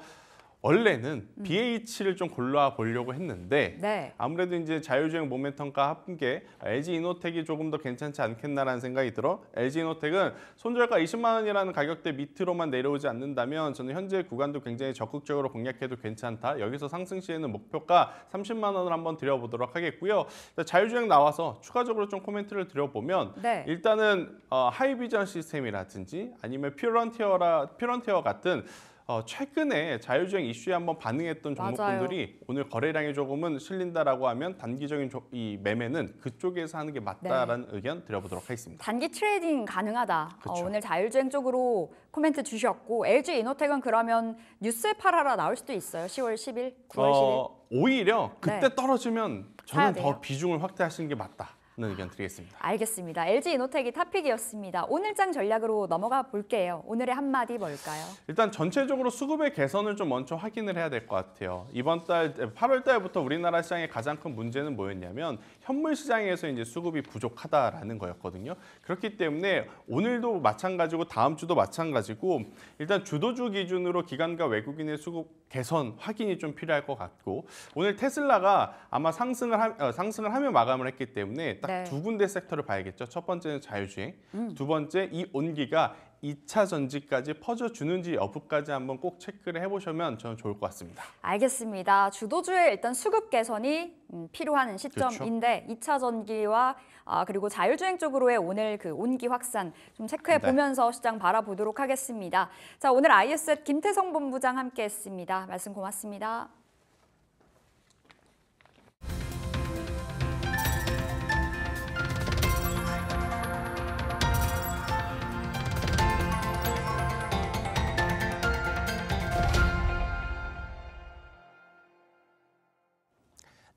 원래는 음. BH를 좀 골라 보려고 했는데 네. 아무래도 이제 자율주행 모멘텀과 합 함께 LG 이노텍이 조금 더 괜찮지 않겠나라는 생각이 들어 LG 이노텍은 손절가 20만 원이라는 가격대 밑으로만 내려오지 않는다면 저는 현재 구간도 굉장히 적극적으로 공략해도 괜찮다. 여기서 상승 시에는 목표가 30만 원을 한번 드려보도록 하겠고요. 자율주행 나와서 추가적으로 좀 코멘트를 드려보면 네. 일단은 어, 하이비전 시스템이라든지 아니면 퓨런티어라 퓨런티어 같은 어, 최근에 자율주행 이슈에 한번 반응했던 종목들이 오늘 거래량이 조금은 실린다라고 하면 단기적인 조, 이 매매는 그쪽에서 하는 게 맞다라는 네. 의견 드려보도록 하겠습니다. 단기 트레이딩 가능하다. 어, 오늘 자율주행 쪽으로 코멘트 주셨고 LG 이노텍은 그러면 뉴스에 팔아라 나올 수도 있어요. 10월 10일, 9월 어, 10일. 오히려 그때 네. 떨어지면 저는 더 비중을 확대하시는 게 맞다. 는 네, 의견 드리겠습니다. 알겠습니다. LG 이노텍이 탑픽이었습니다. 오늘장 전략으로 넘어가 볼게요. 오늘의 한마디 뭘까요? 일단 전체적으로 수급의 개선을 좀 먼저 확인을 해야 될 것 같아요. 이번 달 8월 달부터 우리나라 시장의 가장 큰 문제는 뭐였냐면 현물 시장에서 이제 수급이 부족하다라는 거였거든요. 그렇기 때문에 오늘도 마찬가지고 다음 주도 마찬가지고 일단 주도주 기준으로 기관과 외국인의 수급 개선 확인이 좀 필요할 것 같고 오늘 테슬라가 아마 상승을 하, 어, 상승을 하며 마감을 했기 때문에 딱두 네. 군데 섹터를 봐야겠죠. 첫 번째는 자율주행, 음. 두 번째 이 온기가 2차 전지까지 퍼져주는지 여부까지 한번 꼭 체크를 해보시면 저는 좋을 것 같습니다. 알겠습니다. 주도주의 일단 수급 개선이 음, 필요한 시점인데 그렇죠. 2차 전기와 아, 그리고 자율주행 쪽으로의 오늘 그 온기 확산 좀 체크해 네. 보면서 네. 시장 바라보도록 하겠습니다. 자 오늘 IS의 김태성 본부장 함께했습니다. 말씀 고맙습니다.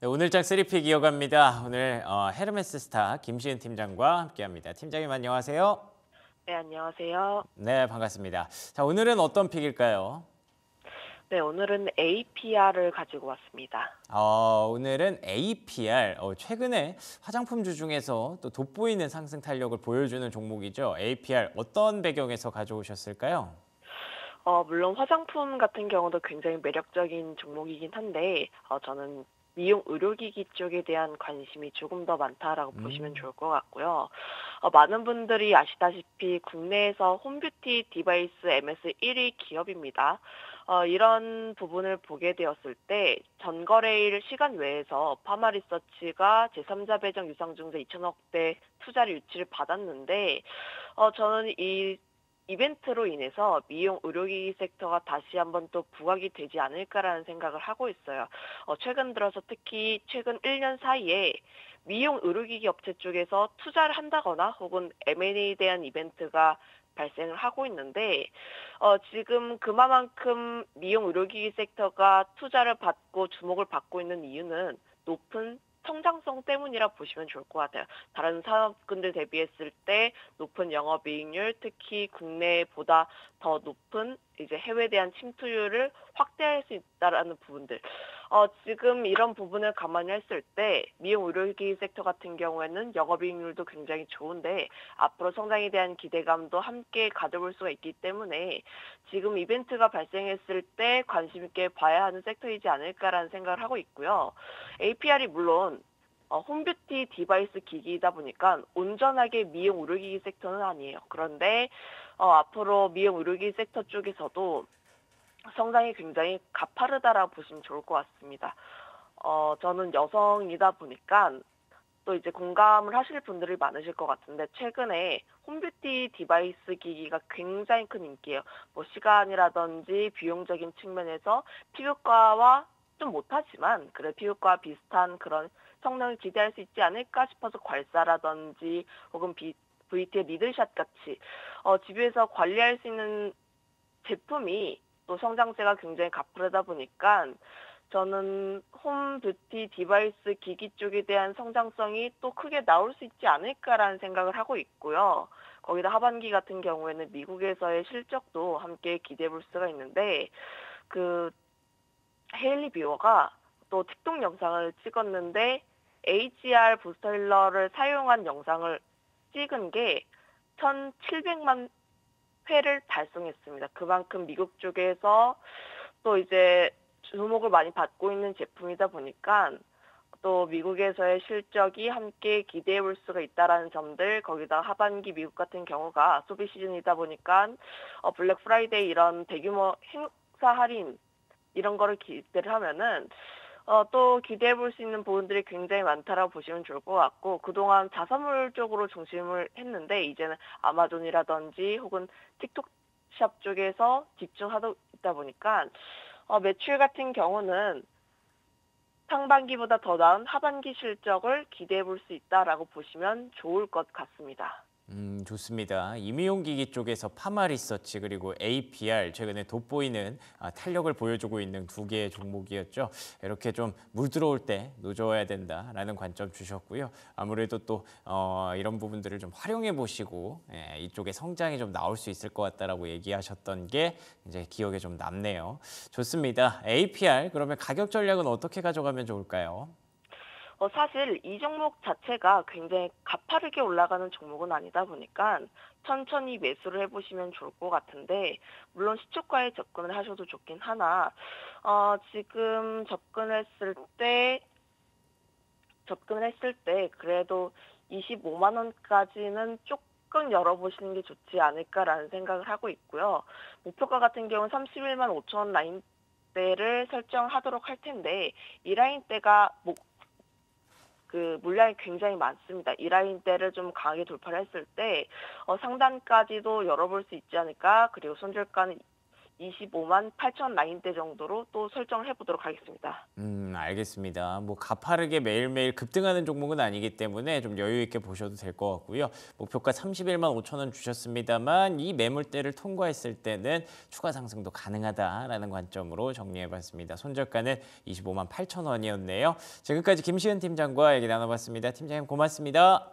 네, 오늘장 3픽 이어갑니다. 오늘 어, 헤르메스 스타 김시은 팀장과 함께합니다. 팀장님 안녕하세요. 네, 안녕하세요. 네, 반갑습니다. 자, 오늘은 어떤 픽일까요? 네, 오늘은 APR을 가지고 왔습니다. 어, 오늘은 APR, 어, 최근에 화장품주 중에서 또 돋보이는 상승 탄력을 보여주는 종목이죠. APR, 어떤 배경에서 가져오셨을까요? 어, 물론 화장품 같은 경우도 굉장히 매력적인 종목이긴 한데 어, 저는 미용 의료기기 쪽에 대한 관심이 조금 더 많다라고 음. 보시면 좋을 것 같고요. 어, 많은 분들이 아시다시피 국내에서 홈뷰티 디바이스 MS 1위 기업입니다. 어, 이런 부분을 보게 되었을 때 전거래일 시간 외에서 파마리서치가 제3자 배정 유상증자 2천억 대 투자를 유치를 받았는데 어, 저는 이 이벤트로 인해서 미용 의료기기 섹터가 다시 한번 또 부각이 되지 않을까라는 생각을 하고 있어요. 어, 최근 들어서 특히 최근 1년 사이에 미용 의료기기 업체 쪽에서 투자를 한다거나 혹은 M&A에 대한 이벤트가 발생을 하고 있는데 어, 지금 그만큼 미용 의료기기 섹터가 투자를 받고 주목을 받고 있는 이유는 높은 성장성 때문이라 보시면 좋을 것 같아요. 다른 사업군들 대비했을 때 높은 영업이익률, 특히 국내보다 더 높은 이제 해외에 대한 침투율을 확대할 수 있다라는 부분들. 어, 지금 이런 부분을 감안을 했을 때 미용 의료기기 섹터 같은 경우에는 영업이익률도 굉장히 좋은데 앞으로 성장에 대한 기대감도 함께 가져볼 수가 있기 때문에 지금 이벤트가 발생했을 때 관심 있게 봐야 하는 섹터이지 않을까라는 생각을 하고 있고요. APR이 물론 어, 홈뷰티 디바이스 기기이다 보니까 온전하게 미용 의료기기 섹터는 아니에요. 그런데 어, 앞으로 미용 의료기기 섹터 쪽에서도 성장이 굉장히 가파르다라 보시면 좋을 것 같습니다. 어, 저는 여성이다 보니까 또 이제 공감을 하실 분들이 많으실 것 같은데 최근에 홈뷰티 디바이스 기기가 굉장히 큰 인기예요. 뭐 시간이라든지 비용적인 측면에서 피부과와 좀 못하지만 그래 피부과 비슷한 그런 성능을 기대할 수 있지 않을까 싶어서 괄사라든지 혹은 비, VT의 리들샷 같이 어, 집에서 관리할 수 있는 제품이 또 성장세가 굉장히 가파르다 보니까 저는 홈 뷰티 디바이스 기기 쪽에 대한 성장성이 또 크게 나올 수 있지 않을까라는 생각을 하고 있고요. 거기다 하반기 같은 경우에는 미국에서의 실적도 함께 기대해 볼 수가 있는데 그 헤일리 뷰어가또 틱톡 영상을 찍었는데 AGR 부스터 힐러를 사용한 영상을 찍은 게 1,700만 회를 발송했습니다. 그만큼 미국 쪽에서 또 이제 주목을 많이 받고 있는 제품이다 보니까 또 미국에서의 실적이 함께 기대해 볼 수가 있다라는 점들 거기다 하반기 미국 같은 경우가 소비 시즌이다 보니까 어, 블랙 프라이데이 이런 대규모 행사 할인 이런 거를 기대를 하면은 어, 또 기대해 볼 수 있는 부분들이 굉장히 많다라고 보시면 좋을 것 같고 그동안 자산물 쪽으로 중심을 했는데 이제는 아마존이라든지 혹은 틱톡샵 쪽에서 집중하다 보니까 어, 매출 같은 경우는 상반기보다 더 나은 하반기 실적을 기대해 볼 수 있다라고 보시면 좋을 것 같습니다. 음, 좋습니다. 임의용 기기 쪽에서 파마 리서치 그리고 APR 최근에 돋보이는 아, 탄력을 보여주고 있는 두 개의 종목이었죠. 이렇게 좀 물 들어올 때 노져야 된다라는 관점 주셨고요. 아무래도 또 어, 이런 부분들을 좀 활용해 보시고 예, 이쪽에 성장이 좀 나올 수 있을 것 같다라고 얘기하셨던 게 이제 기억에 좀 남네요. 좋습니다. APR 그러면 가격 전략은 어떻게 가져가면 좋을까요? 어, 사실 이 종목 자체가 굉장히 가파르게 올라가는 종목은 아니다 보니까 천천히 매수를 해보시면 좋을 것 같은데 물론 시초가에 접근을 하셔도 좋긴 하나 어, 지금 접근했을 때 접근했을 때 그래도 25만 원까지는 조금 열어보시는 게 좋지 않을까라는 생각을 하고 있고요. 목표가 같은 경우는 31만 5천 라인 대를 설정하도록 할 텐데 이 라인대가 목그 물량이 굉장히 많습니다. 이라인때를좀 강하게 돌파를 했을 때 어, 상단까지도 열어볼 수 있지 않을까 그리고 손절가는 25만 8천 라인대 정도로 또 설정을 해보도록 하겠습니다. 음, 알겠습니다. 뭐 가파르게 매일매일 급등하는 종목은 아니기 때문에 좀 여유 있게 보셔도 될 것 같고요. 목표가 31만 5천 원 주셨습니다만 이 매물대를 통과했을 때는 추가 상승도 가능하다라는 관점으로 정리해봤습니다. 손절가는 25만 8천 원이었네요. 지금까지 김시은 팀장과 얘기 나눠봤습니다. 팀장님 고맙습니다.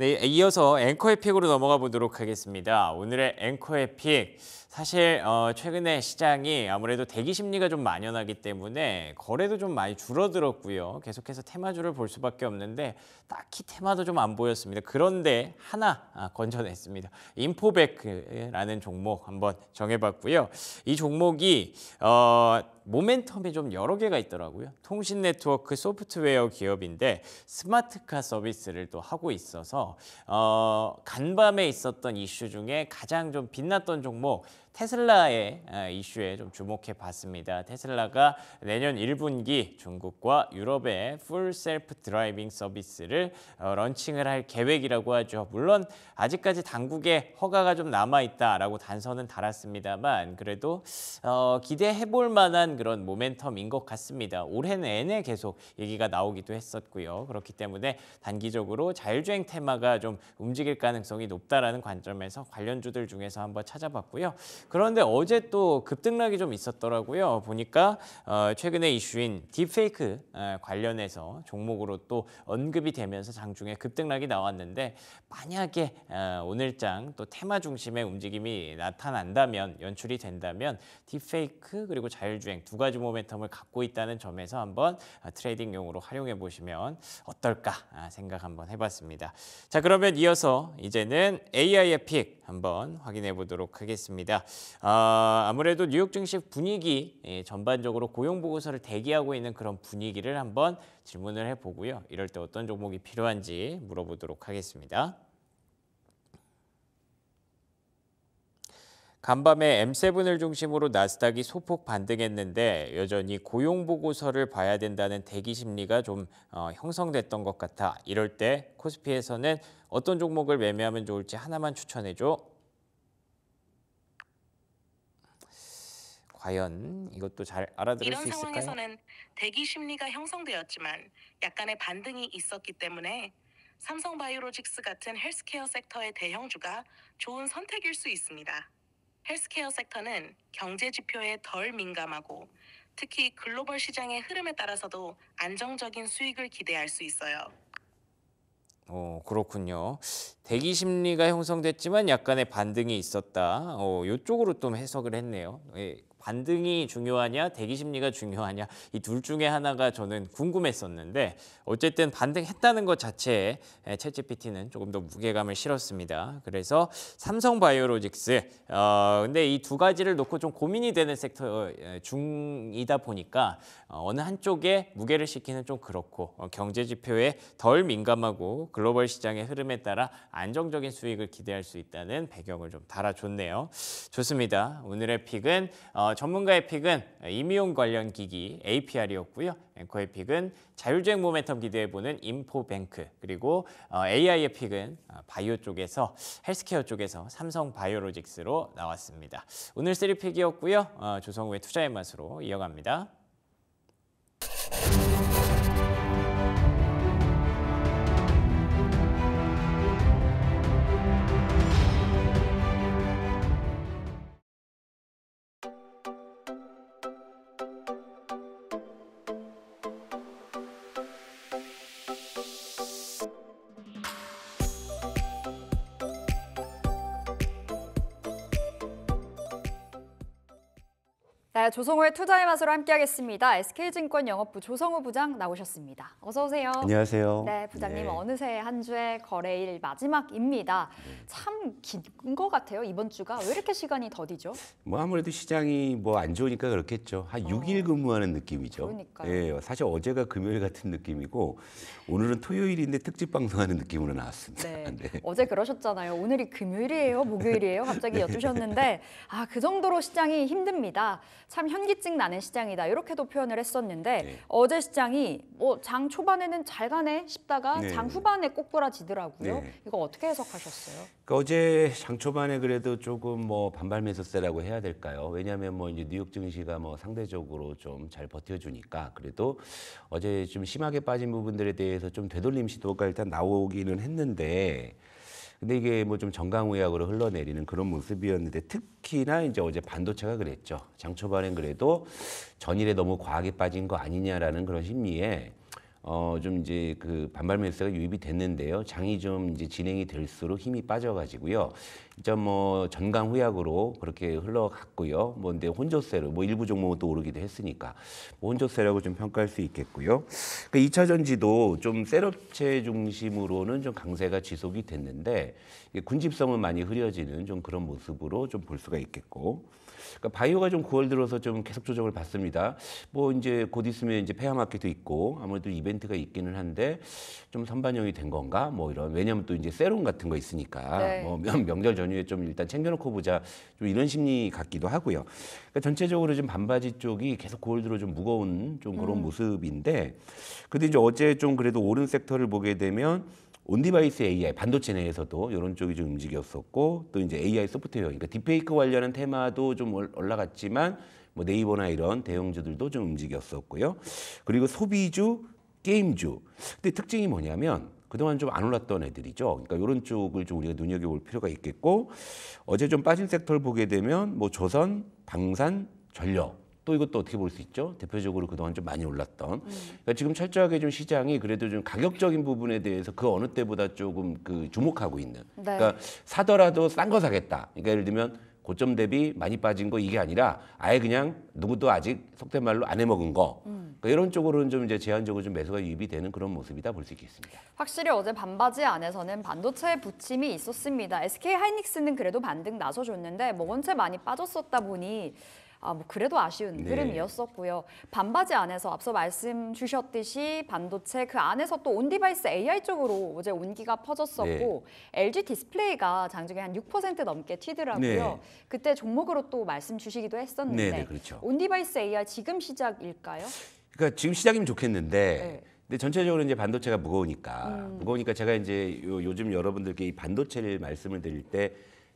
네, 이어서 앵커의 픽으로 넘어가 보도록 하겠습니다. 오늘의 앵커의 픽. 사실 어, 최근에 시장이 아무래도 대기 심리가 좀 만연하기 때문에 거래도 좀 많이 줄어들었고요. 계속해서 테마주를 볼 수밖에 없는데 딱히 테마도 좀 안 보였습니다. 그런데 하나 아, 건져냈습니다. 인포백라는 종목 한번 정해봤고요. 이 종목이 어, 모멘텀이 좀 여러 개가 있더라고요. 통신 네트워크 소프트웨어 기업인데 스마트카 서비스를 또 하고 있어서 어, 간밤에 있었던 이슈 중에 가장 좀 빛났던 종목 테슬라의 이슈에 좀 주목해 봤습니다. 테슬라가 내년 1분기 중국과 유럽의 풀 셀프 드라이빙 서비스를 런칭을 할 계획이라고 하죠. 물론 아직까지 당국의 허가가 좀 남아있다라고 단서는 달았습니다만 그래도 어, 기대해 볼 만한 그런 모멘텀인 것 같습니다. 올해 내내 계속 얘기가 나오기도 했었고요. 그렇기 때문에 단기적으로 자율주행 테마가 좀 움직일 가능성이 높다라는 관점에서 관련주들 중에서 한번 찾아봤고요. 그런데 어제 또 급등락이 좀 있었더라고요. 보니까 어, 최근에 이슈인 딥페이크 관련해서 종목으로 또 언급이 되면서 장중에 급등락이 나왔는데 만약에 어, 오늘장 또 테마 중심의 움직임이 나타난다면 연출이 된다면 딥페이크 그리고 자율주행 두 가지 모멘텀을 갖고 있다는 점에서 한번 아, 트레이딩용으로 활용해 보시면 어떨까 아, 생각 한번 해봤습니다. 자 그러면 이어서 이제는 AI의 픽 한번 확인해 보도록 하겠습니다. 아, 아무래도 뉴욕 증시 분위기 예, 전반적으로 고용 보고서를 대기하고 있는 그런 분위기를 한번 질문을 해보고요. 이럴 때 어떤 종목이 필요한지 물어보도록 하겠습니다. 간밤에 M7을 중심으로 나스닥이 소폭 반등했는데 여전히 고용 보고서를 봐야 된다는 대기 심리가 좀 어, 형성됐던 것 같아. 이럴 때 코스피에서는 어떤 종목을 매매하면 좋을지 하나만 추천해줘. 과연 이것도 잘 알아들을 수 있을까요? 상황에서는 대기 심리가 형성되었지만 약간의 반등이 있었기 때문에 삼성바이오로직스 같은 헬스케어 섹터의 대형주가 좋은 선택일 수 있습니다. 헬스케어 섹터는 경제 지표에 덜 민감하고 특히 글로벌 시장의 흐름에 따라서도 안정적인 수익을 기대할 수 있어요. 어, 그렇군요. 대기 심리가 형성됐지만 약간의 반등이 있었다. 어, 요쪽으로 좀 해석을 했네요. 예, 반등이 중요하냐 대기 심리가 중요하냐 이 둘 중에 하나가 저는 궁금했었는데 어쨌든 반등했다는 것 자체에 챗 g 피티는 조금 더 무게감을 실었습니다. 그래서 삼성바이오로직스 어 근데 이 두 가지를 놓고 좀 고민이 되는 섹터 어, 중이다 보니까 어, 어느 한쪽에 무게를 시키는좀 그렇고 어, 경제 지표에 덜 민감하고 글로벌 시장의 흐름에 따라 안정적인 수익을 기대할 수 있다는 배경을 좀 달아줬네요. 좋습니다. 오늘의 픽은 어, 전문가의 픽은 임용 관련 기기 APR이었고요. 앵커의 픽은 자율주행 모멘텀 기대해보는 인포뱅크 그리고 어, AI의 픽은 어, 바이오 쪽에서 헬스케어 쪽에서 삼성 바이오로직스로 나왔습니다. 오늘 3픽이었고요. 어, 조성우의 투자의 맛으로 이어갑니다. 네, 조성호의 투자의 맛으로 함께하겠습니다. SK증권 영업부 조성호 부장 나오셨습니다. 어서 오세요. 안녕하세요. 네, 부장님 네. 어느새 한 주의 거래일 마지막입니다. 네. 참긴 것 같아요. 이번 주가 왜 이렇게 시간이 더디죠? 뭐 아무래도 시장이 뭐 안 좋으니까 그렇겠죠. 한 어. 6일 근무하는 느낌이죠. 그러니까. 예, 사실 어제가 금요일 같은 느낌이고 오늘은 토요일인데 특집 방송하는 느낌으로 나왔습니다. 네. [laughs] 네. 어제 그러셨잖아요. 오늘이 금요일이에요, 목요일이에요. 갑자기 [laughs] 네. 여쭈셨는데 아, 그 정도로 시장이 힘듭니다. 참 현기증 나는 시장이다 이렇게도 표현을 했었는데 네. 어제 시장이 뭐 장 초반에는 잘 가네 싶다가 네. 장 후반에 꼬꾸라지더라고요. 네. 이거 어떻게 해석하셨어요? 그러니까 어제 장 초반에 그래도 조금 뭐 반발 매수세라고 해야 될까요? 왜냐하면 뭐 이제 뉴욕 증시가 뭐 상대적으로 좀 잘 버텨주니까 그래도 어제 좀 심하게 빠진 부분들에 대해서 좀 되돌림 시도가 일단 나오기는 했는데. 근데 이게 뭐 좀 정강우약으로 흘러내리는 그런 모습이었는데 특히나 이제 어제 반도체가 그랬죠. 장 초반엔 그래도 전일에 너무 과하게 빠진 거 아니냐라는 그런 심리에 어, 좀 이제 그 반발 매수가 유입이 됐는데요. 장이 좀 이제 진행이 될수록 힘이 빠져가지고요. 이단뭐 전강 후약으로 그렇게 흘러갔고요. 뭐 근데 혼조세로 뭐 일부 종목은 또 오르기도 했으니까 뭐 혼조세라고 좀 평가할 수 있겠고요. 그 2차 전지도 좀 셀업체 중심으로는 좀 강세가 지속이 됐는데 군집성은 많이 흐려지는 좀 그런 모습으로 좀 볼 수가 있겠고 그러니까 바이오가 좀 9월 들어서 좀 계속 조정을 받습니다. 뭐 이제 곧 있으면 이제 폐암학회도 있고 아무래도 이벤트가 있기는 한데 좀 선반영이 된 건가 뭐 이런 왜냐하면 또 이제 세론 같은 거 있으니까 네. 뭐 명절 전후에 좀 일단 챙겨놓고 보자 좀 이런 심리 같기도 하고요. 그러니까 전체적으로 좀 반바지 쪽이 계속 9월 들어 좀 무거운 좀 그런 음. 모습인데 근데 이제 어제 좀 그래도 오른 섹터를 보게 되면 온디바이스 AI 반도체 내에서도 이런 쪽이 좀 움직였었고 또 이제 AI 소프트웨어 그러니까 딥페이크 관련한 테마도 좀 올라갔지만 뭐 네이버나 이런 대형주들도 좀 움직였었고요. 그리고 소비주, 게임주. 근데 특징이 뭐냐면 그동안 좀 안 올랐던 애들이죠. 그러니까 이런 쪽을 좀 우리가 눈여겨볼 필요가 있겠고 어제 좀 빠진 섹터를 보게 되면 뭐 조선, 방산, 전력 또 이것도 어떻게 볼 수 있죠? 대표적으로 그동안 좀 많이 올랐던. 음. 그러니까 지금 철저하게 좀 시장이 그래도 좀 가격적인 부분에 대해서 그 어느 때보다 조금 그 주목하고 있는. 네. 그러니까 사더라도 싼 거 사겠다. 그러니까 예를 들면 고점 대비 많이 빠진 거 이게 아니라 아예 그냥 누구도 아직 속된 말로 안 해먹은 거 음. 그러니까 이런 쪽으로는 좀 이제 제한적으로 좀 매수가 유입이 되는 그런 모습이다 볼 수 있겠습니다. 확실히 어제 반바지 안에서는 반도체의 부침이 있었습니다. SK 하이닉스는 그래도 반등 나서줬는데 먹은 채 많이 빠졌었다 보니 아, 뭐 그래도 아쉬운 네. 흐름이었었고요. 반바지 안에서 앞서 말씀 주셨듯이 반도체 그 안에서 또 온디바이스 AI 쪽으로 어제 온기가 퍼졌었고 네. LG 디스플레이가 장중에 한 6% 넘게 튀더라고요. 네. 그때 종목으로 또 말씀 주시기도 했었는데 네, 네, 그렇죠. 온디바이스 AI 지금 시작일까요? 그러니까 지금 시작이면 좋겠는데 네. 근데 전체적으로 이제 반도체가 무거우니까 음. 무거우니까 제가 이제 요, 요즘 여러분들께 이 반도체를 말씀을 드릴 때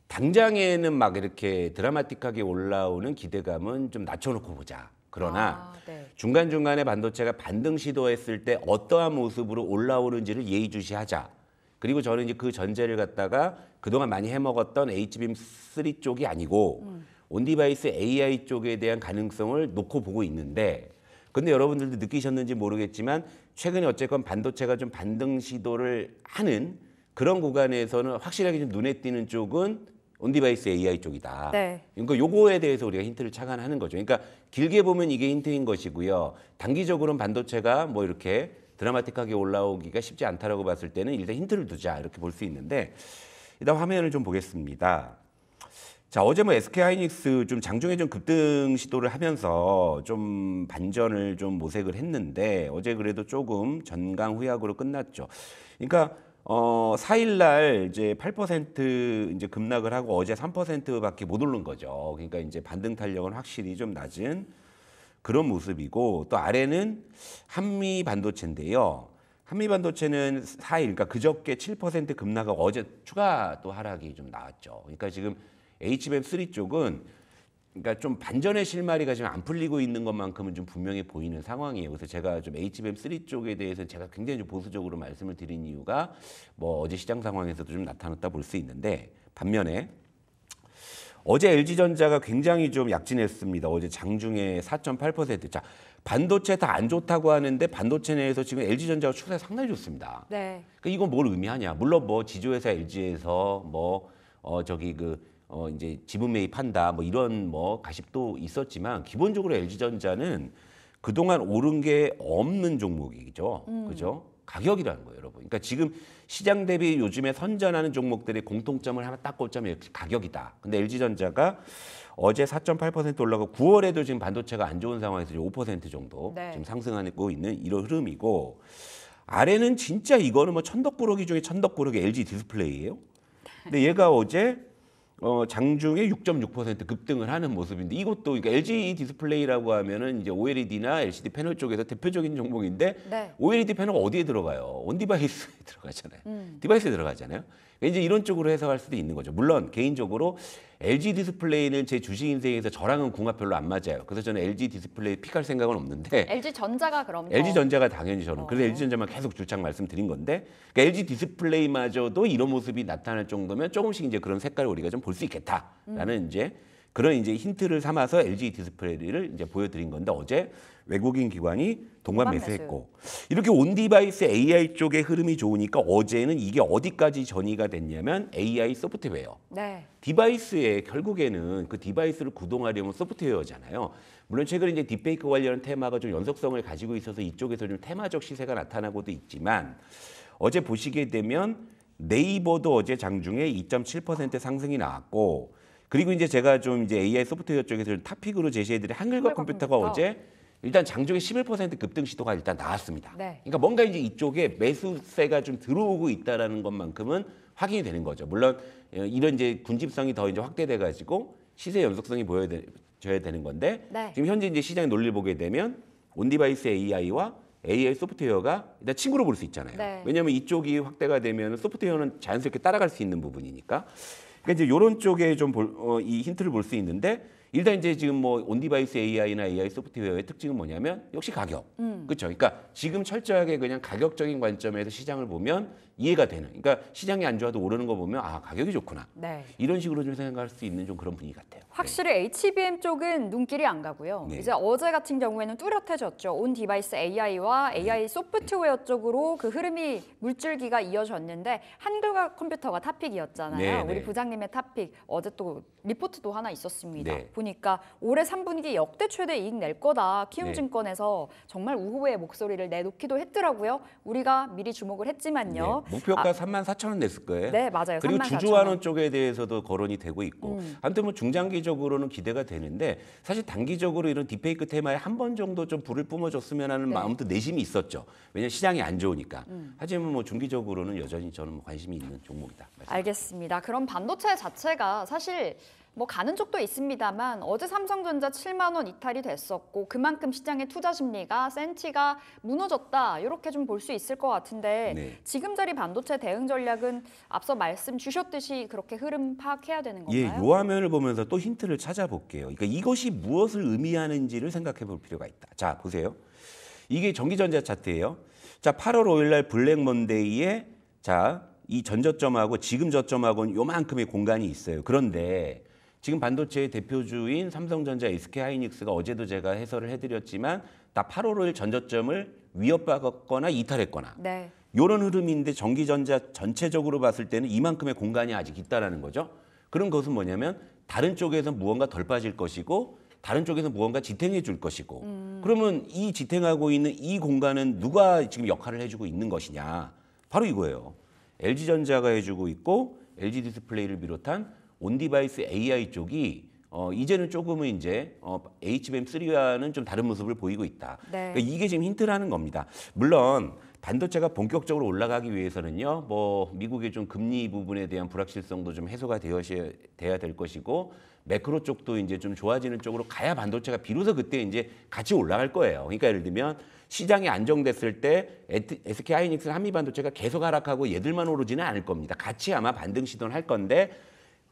당장에는 막 이렇게 드라마틱하게 올라오는 기대감은 좀 낮춰놓고 보자. 그러나 아, 네. 중간중간에 반도체가 반등 시도했을 때 어떠한 모습으로 올라오는지를 예의주시하자. 그리고 저는 이제 그 전제를 갖다가 그동안 많이 해먹었던 HBM 3 쪽이 아니고 음. 온디바이스 AI 쪽에 대한 가능성을 놓고 보고 있는데 근데 여러분들도 느끼셨는지 모르겠지만 최근에 어쨌건 반도체가 좀 반등 시도를 하는 그런 구간에서는 확실하게 좀 눈에 띄는 쪽은 온디바이스 AI 쪽이다. 네. 그러니까 요거에 대해서 우리가 힌트를 착안하는 거죠. 그러니까 길게 보면 이게 힌트인 것이고요. 단기적으로는 반도체가 뭐 이렇게 드라마틱하게 올라오기가 쉽지 않다라고 봤을 때는 일단 힌트를 두자 이렇게 볼 수 있는데 일단 화면을 좀 보겠습니다. 자 어제 뭐 SK 하이닉스 좀 장중에 좀 급등 시도를 하면서 좀 반전을 좀 모색을 했는데 어제 그래도 조금 전강 후약으로 끝났죠. 그러니까 어, 4일날 이제 8% 이제 급락을 하고 어제 3%밖에 못 오른 거죠. 그러니까 이제 반등 탄력은 확실히 좀 낮은 그런 모습이고 또 아래는 한미 반도체인데요. 한미 반도체는 4일, 그러니까 그저께 7% 급락하고 어제 추가 또 하락이 좀 나왔죠. 그러니까 지금 HBM3 쪽은 그러니까 좀 반전의 실마리가 지금 안 풀리고 있는 것만큼은 좀 분명히 보이는 상황이에요. 그래서 제가 좀 HBM3 쪽에 대해서 제가 굉장히 좀 보수적으로 말씀을 드린 이유가 뭐 어제 시장 상황에서도 좀 나타났다 볼 수 있는데 반면에 어제 LG전자가 굉장히 좀 약진했습니다. 어제 장중에 4.8%. 자, 반도체 다 안 좋다고 하는데 반도체 내에서 지금 LG전자가 추세 상당히 좋습니다. 네. 그러니까 이건 뭘 의미하냐. 물론 뭐 지조회사 LG에서 뭐, 어, 저기 그어 이제 지분 매입한다 뭐 이런 뭐 가십도 있었지만 기본적으로 LG전자는 그동안 오른 게 없는 종목이죠. 음. 그죠? 가격이라는 거예요, 여러분. 그러니까 지금 시장 대비 요즘에 선전하는 종목들의 공통점을 하나 딱 꼽자면 가격이다. 근데 LG전자가 어제 4.8% 올라가고 9월에도 지금 반도체가 안 좋은 상황에서 5% 정도 네. 지금 상승하고 있는 이런 흐름이고 아래는 진짜 이거는 뭐 천덕꾸러기 중에 천덕꾸러기 LG 디스플레이예요. 근데 얘가 어제 어, 장중에 6.6% 급등을 하는 모습인데 이것도 그러니까 LG 디스플레이라고 하면은 이제 OLED나 LCD 패널 쪽에서 대표적인 종목인데 네. OLED 패널 어디에 들어가요? 온 디바이스에 [laughs] 들어가잖아요. 음. 디바이스에 들어가잖아요. 그러니까 이제 이런 쪽으로 해석할 수도 있는 거죠. 물론 개인적으로 LG 디스플레이는 제 주식 인생에서 저랑은 궁합 별로 안 맞아요. 그래서 저는 LG 디스플레이 픽할 생각은 없는데 LG 전자가 그럼 LG 전자가 당연히 저는 어. 그래서 LG 전자만 계속 줄창 말씀드린 건데 그러니까 LG 디스플레이마저도 이런 모습이 나타날 정도면 조금씩 이제 그런 색깔을 우리가 좀 볼 수 있겠다라는 음. 이제 그런 이제 힌트를 삼아서 LG 디스플레이를 이제 보여드린 건데 어제 외국인 기관이 동반 매수했고 이렇게 온 디바이스 AI 쪽의 흐름이 좋으니까 어제는 이게 어디까지 전이가 됐냐면 AI 소프트웨어. 네. 디바이스에 결국에는 그 디바이스를 구동하려면 소프트웨어잖아요. 물론 최근에 이제 딥페이크 관련 테마가 좀 연속성을 가지고 있어서 이쪽에서 좀 테마적 시세가 나타나고도 있지만 어제 보시게 되면 네이버도 어제 장중에 2.7% 상승이 나왔고 그리고 이제 제가 좀 이제 AI 소프트웨어 쪽에서 탑픽으로 제시해드린 한글과, 한글과 컴퓨터가 컴퓨터. 어제 일단 장중에 11% 급등 시도가 일단 나왔습니다. 네. 그러니까 뭔가 이제 이쪽에 매수세가 좀 들어오고 있다라는 것만큼은 확인이 되는 거죠. 물론 어, 이런 이제 군집성이 더 이제 확대돼 가지고 시세 연속성이 보여져야 되는 건데 네. 지금 현재 이제 시장의 논리를 보게 되면 온디바이스 AI와 AI 소프트웨어가 일단 친구로 볼 수 있잖아요. 네. 왜냐하면 이쪽이 확대가 되면 소프트웨어는 자연스럽게 따라갈 수 있는 부분이니까 그러니까 이제 요런 쪽에 좀이 어, 힌트를 볼 수 있는데 일단 이제 지금 뭐 온디바이스 AI나 AI 소프트웨어의 특징은 뭐냐면 역시 가격. 음. 그렇죠. 그러니까 지금 철저하게 그냥 가격적인 관점에서 시장을 보면 이해가 되는. 그러니까 시장이 안 좋아도 오르는 거 보면 아 가격이 좋구나. 네. 이런 식으로 좀 생각할 수 있는 좀 그런 분위기 같아요. 확실히 네. HBM 쪽은 눈길이 안 가고요. 네. 이제 어제 같은 경우에는 뚜렷해졌죠. 온 디바이스 AI와 AI 소프트웨어 쪽으로 그 흐름이 물줄기가 이어졌는데 한글과 컴퓨터가 탑픽이었잖아요. 네, 우리 네. 부장님의 탑픽 어제 또 리포트도 하나 있었습니다. 네. 보니까 올해 3분기 역대 최대 이익 낼 거다. 키움증권에서 정말 우호의 목소리를 내놓기도 했더라고요. 우리가 미리 주목을 했지만요. 목표가 아, 3만 4천 원 냈을 거예요. 네, 맞아요. 그리고 주주환원 쪽에 대해서도 거론이 되고 있고 음. 아무튼 뭐 중장기적으로는 기대가 되는데 사실 단기적으로 이런 딥페이크 테마에 한 번 정도 좀 불을 뿜어줬으면 하는 네. 마음도 내심이 있었죠. 왜냐면 하 시장이 안 좋으니까. 음. 하지만 뭐 중기적으로는 여전히 저는 뭐 관심이 있는 종목이다. 말씀다 알겠습니다. 그럼 반도체 자체가 사실 뭐 가는 쪽도 있습니다만 어제 삼성전자 7만 원 이탈이 됐었고 그만큼 시장의 투자 심리가 센티가 무너졌다 이렇게 좀 볼 수 있을 것 같은데 네. 지금 자리 반도체 대응 전략은 앞서 말씀 주셨듯이 그렇게 흐름 파악해야 되는 예, 건가요? 예, 요 화면을 보면서 또 힌트를 찾아볼게요. 그러니까 이것이 무엇을 의미하는지를 생각해 볼 필요가 있다. 자 보세요. 이게 전기전자 차트예요. 자 8월 5일 날 블랙 먼데이에 자 이 전저점하고 지금 저점하고는 요만큼의 공간이 있어요. 그런데 지금 반도체의 대표주인 삼성전자, SK하이닉스가 어제도 제가 해설을 해드렸지만 다8월 5일 전저점을 위협받았거나 이탈했거나 네. 이런 흐름인데 전기전자 전체적으로 봤을 때는 이만큼의 공간이 아직 있다라는 거죠. 그런 것은 뭐냐면 다른 쪽에서 무언가 덜 빠질 것이고 다른 쪽에서 무언가 지탱해 줄 것이고 음. 그러면 이 지탱하고 있는 이 공간은 누가 지금 역할을 해주고 있는 것이냐 바로 이거예요. LG전자가 해주고 있고 LG 디스플레이를 비롯한 온디바이스 AI 쪽이 어, 이제는 조금은 이제 어, HBM3와는 좀 다른 모습을 보이고 있다. 네. 그러니까 이게 지금 힌트라는 겁니다. 물론 반도체가 본격적으로 올라가기 위해서는요, 뭐 미국의 좀 금리 부분에 대한 불확실성도 좀 해소가 되어야, 돼야 될 것이고 매크로 쪽도 이제 좀 좋아지는 쪽으로 가야 반도체가 비로소 그때 이제 같이 올라갈 거예요. 그러니까 예를 들면 시장이 안정됐을 때 SK 하이닉스 한미 반도체가 계속 하락하고 얘들만 오르지는 않을 겁니다. 같이 아마 반등 시도를할 건데.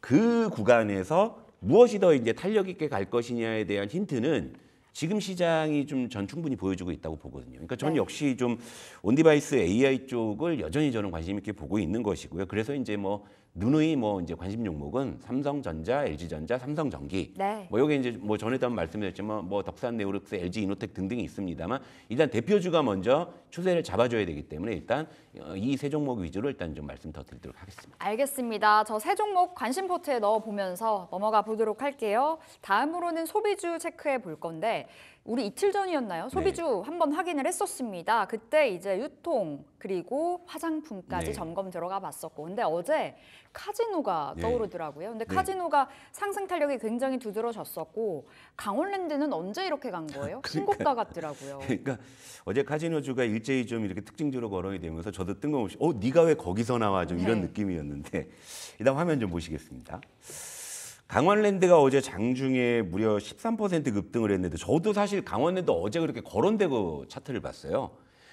그 구간에서 무엇이 더 이제 탄력 있게 갈 것이냐에 대한 힌트는 지금 시장이 좀 전 충분히 보여주고 있다고 보거든요. 그러니까 전 네. 역시 좀 온디바이스 AI 쪽을 여전히 저는 관심 있게 보고 있는 것이고요. 그래서 이제 뭐 누누이 뭐 이제 관심 종목은 삼성전자, LG전자, 삼성전기. 네. 뭐 요게 이제 뭐 전에도 한번 말씀드렸지만 뭐 덕산, 네오룩스, LG 이노텍 등등이 있습니다만 일단 대표주가 먼저 추세를 잡아줘야 되기 때문에 일단 어, 이세 종목 위주로 일단 좀 말씀 더 드리도록 하겠습니다. 알겠습니다. 저 세 종목 관심 포트에 넣어 보면서 넘어가 보도록 할게요. 다음으로는 소비주 체크해 볼 건데 우리 이틀 전이었나요? 소비주 네. 한번 확인을 했었습니다. 그때 이제 유통 그리고 화장품까지 네. 점검 들어가 봤었고 근데 어제 카지노가 네. 떠오르더라고요. 근데 네. 카지노가 상승 탄력이 굉장히 두드러졌었고 강원랜드는 언제 이렇게 간 거예요? 그러니까, 신고가 같더라고요. [laughs] 그러니까 어제 카지노주가 일제히 좀 이렇게 특징적으로 거론이 되면서 저도 뜬금없이 어 네가 왜 거기서 나와 좀 이런 네. 느낌이었는데 일단 화면 좀 보시겠습니다. 강원랜드가 어제 장중에 무려 13% 급등을 했는데 저도 사실 강원랜드 어제 그렇게 거론되고 차트를 봤어요.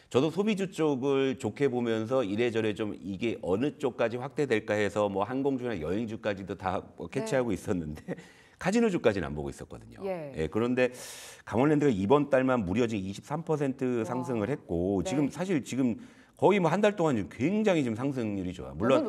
저도 소비주 쪽을 좋게 보면서 이래저래 좀 이게 어느 쪽까지 확대될까 해서 뭐 항공주나 여행주까지도 다 뭐 캐치하고 네. 있었는데 [laughs] 카지노주까지는 안 보고 있었거든요. 예. 예. 그런데 강원랜드가 이번 달만 무려 지금 23% 상승을 와. 했고 네. 지금 사실 지금 거의 뭐 한 달 동안 굉장히 지금 상승률이 좋아. 물론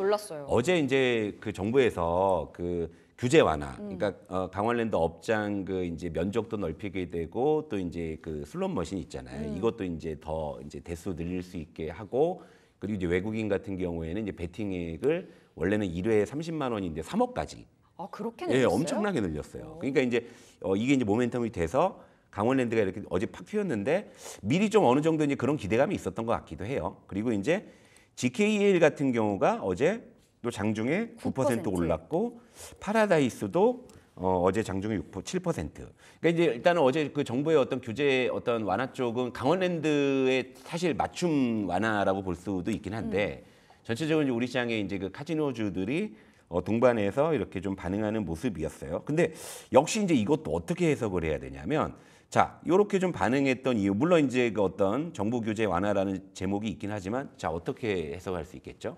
어제 이제 그 정부에서 그 규제 완화. 음. 그러니까 어, 강원랜드 업장 그 이제 면적도 넓히게 되고 또 이제 그 슬롯 머신 있잖아요. 음. 이것도 이제 더 이제 대수 늘릴 수 있게 하고 그리고 이제 외국인 같은 경우에는 이제 베팅액을 원래는 1회에 30만 원인데 3억까지. 아, 그렇게 예, 늘렸어요? 예, 엄청나게 늘렸어요. 오. 그러니까 이제 어, 이게 이제 모멘텀이 돼서 강원랜드가 이렇게 어제 팍 튀었는데 미리 좀 어느 정도 이제 그런 기대감이 있었던 것 같기도 해요. 그리고 이제 GKL 같은 경우가 어제 또 장중에 9%, 9% 올랐고 파라다이스도 어, 어제 장중에 6%, 7%. 그러니까 이제 일단은 어제 그 정부의 어떤 규제 어떤 완화 쪽은 강원랜드의 사실 맞춤 완화라고 볼 수도 있긴 한데 음. 전체적으로 이제 우리 시장에 이제 그 카지노주들이 어, 동반해서 이렇게 좀 반응하는 모습이었어요. 근데 역시 이제 이것도 어떻게 해석을 해야 되냐면 자, 요렇게 좀 반응했던 이유 물론 이제 그 어떤 정부 규제 완화라는 제목이 있긴 하지만 자, 어떻게 해석할 수 있겠죠?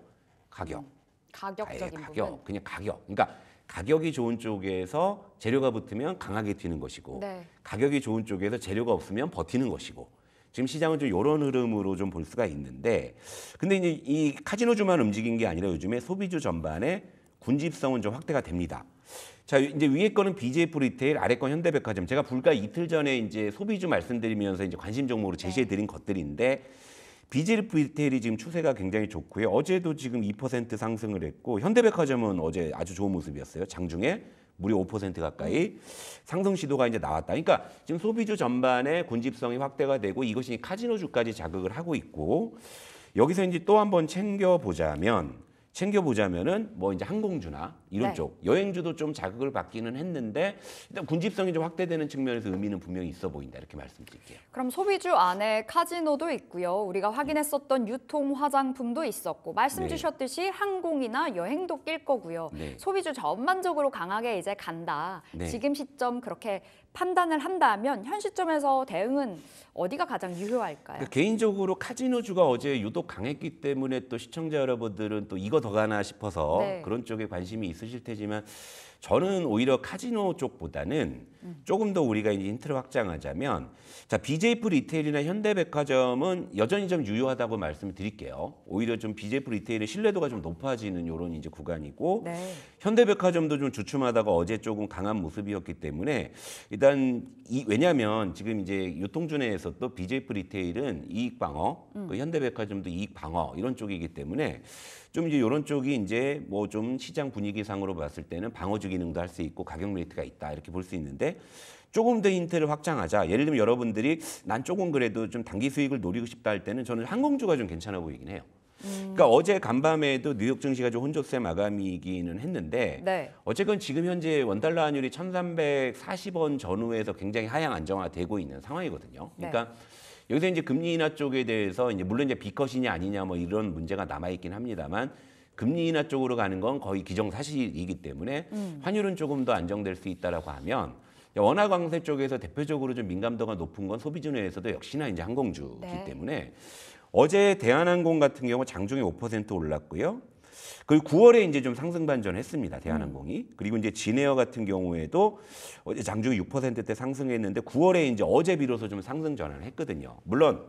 가격. 음. 가격적인 가격, 부분. 그냥 가격. 그러니까 가격이 좋은 쪽에서 재료가 붙으면 강하게 튀는 것이고 네. 가격이 좋은 쪽에서 재료가 없으면 버티는 것이고 지금 시장은 좀 이런 흐름으로 좀 볼 수가 있는데 근데 이제 이 카지노주만 움직인 게 아니라 요즘에 소비주 전반에 군집성은 좀 확대가 됩니다. 자 이제 위에 거는 BJF 리테일, 아래 건 현대백화점. 제가 불과 이틀 전에 이제 소비주 말씀드리면서 이제 관심 종목으로 제시해 드린 네. 것들인데 비질 리테일이 지금 추세가 굉장히 좋고요. 어제도 지금 2% 상승을 했고 현대백화점은 어제 아주 좋은 모습이었어요. 장중에 무려 5% 가까이 상승 시도가 이제 나왔다. 그러니까 지금 소비주 전반에 군집성이 확대가 되고 이것이 카지노주까지 자극을 하고 있고 여기서 이제 또 한번 챙겨 보자면 챙겨보자면은 뭐 이제 항공주나 이런 네. 쪽 여행주도 좀 자극을 받기는 했는데 일단 군집성이 좀 확대되는 측면에서 의미는 분명히 있어 보인다 이렇게 말씀드릴게요. 그럼 소비주 안에 카지노도 있고요. 우리가 확인했었던 유통 화장품도 있었고 말씀 네. 주셨듯이 항공이나 여행도 낄 거고요. 네. 소비주 전반적으로 강하게 이제 간다. 네. 지금 시점 그렇게 판단을 한다면 현 시점에서 대응은 어디가 가장 유효할까요? 그러니까 개인적으로 카지노주가 어제 유독 강했기 때문에 또 시청자 여러분들은 또 이거 더 가나 싶어서 네. 그런 쪽에 관심이 있으실 테지만 저는 오히려 카지노 쪽보다는 조금 더 우리가 이제 힌트를 확장하자면 자 BJ프 리테일이나 현대백화점은 여전히 좀 유효하다고 말씀을 드릴게요. 오히려 좀 BJ프 리테일의 신뢰도가 좀 높아지는 이런 이제 구간이고 네. 현대백화점도 좀 주춤하다가 어제 조금 강한 모습이었기 때문에 일단 이 왜냐하면 지금 이제 유통준에서 또 BJ프 리테일은 이익 방어, 그 음. 그 현대백화점도 이익 방어 이런 쪽이기 때문에. 좀 이제 이런 쪽이 이제 뭐 좀 시장 분위기상으로 봤을 때는 방어주 기능도 할 수 있고 가격 레이트가 있다 이렇게 볼 수 있는데 조금 더 힌트를 확장하자. 예를 들면 여러분들이 난 조금 그래도 좀 단기 수익을 노리고 싶다 할 때는 저는 항공주가 좀 괜찮아 보이긴 해요. 그러니까 음. 어제 간밤에도 뉴욕 증시가 좀 혼조세 마감이기는 했는데 네. 어쨌건 지금 현재 원달러 환율이 1340원 전후에서 굉장히 하향 안정화되고 있는 상황이거든요. 네. 그러니까 네. 여기서 이제 금리 인하 쪽에 대해서 이제 물론 이제 비컷이냐 아니냐 뭐 이런 문제가 남아 있긴 합니다만 금리 인하 쪽으로 가는 건 거의 기정사실이기 때문에 음. 환율은 조금 더 안정될 수 있다라고 하면 원화 강세 쪽에서 대표적으로 좀 민감도가 높은 건 소비 준에서도 역시나 이제 항공주기 네. 때문에 어제 대한항공 같은 경우 장중에 5% 올랐고요. 그 9월에 이제 좀 상승 반전했습니다. 대한항공이. 음. 그리고 이제 진에어 같은 경우에도 어제 장중에 6%대 상승했는데 9월에 이제 어제 비로소 좀 상승 전환을 했거든요. 물론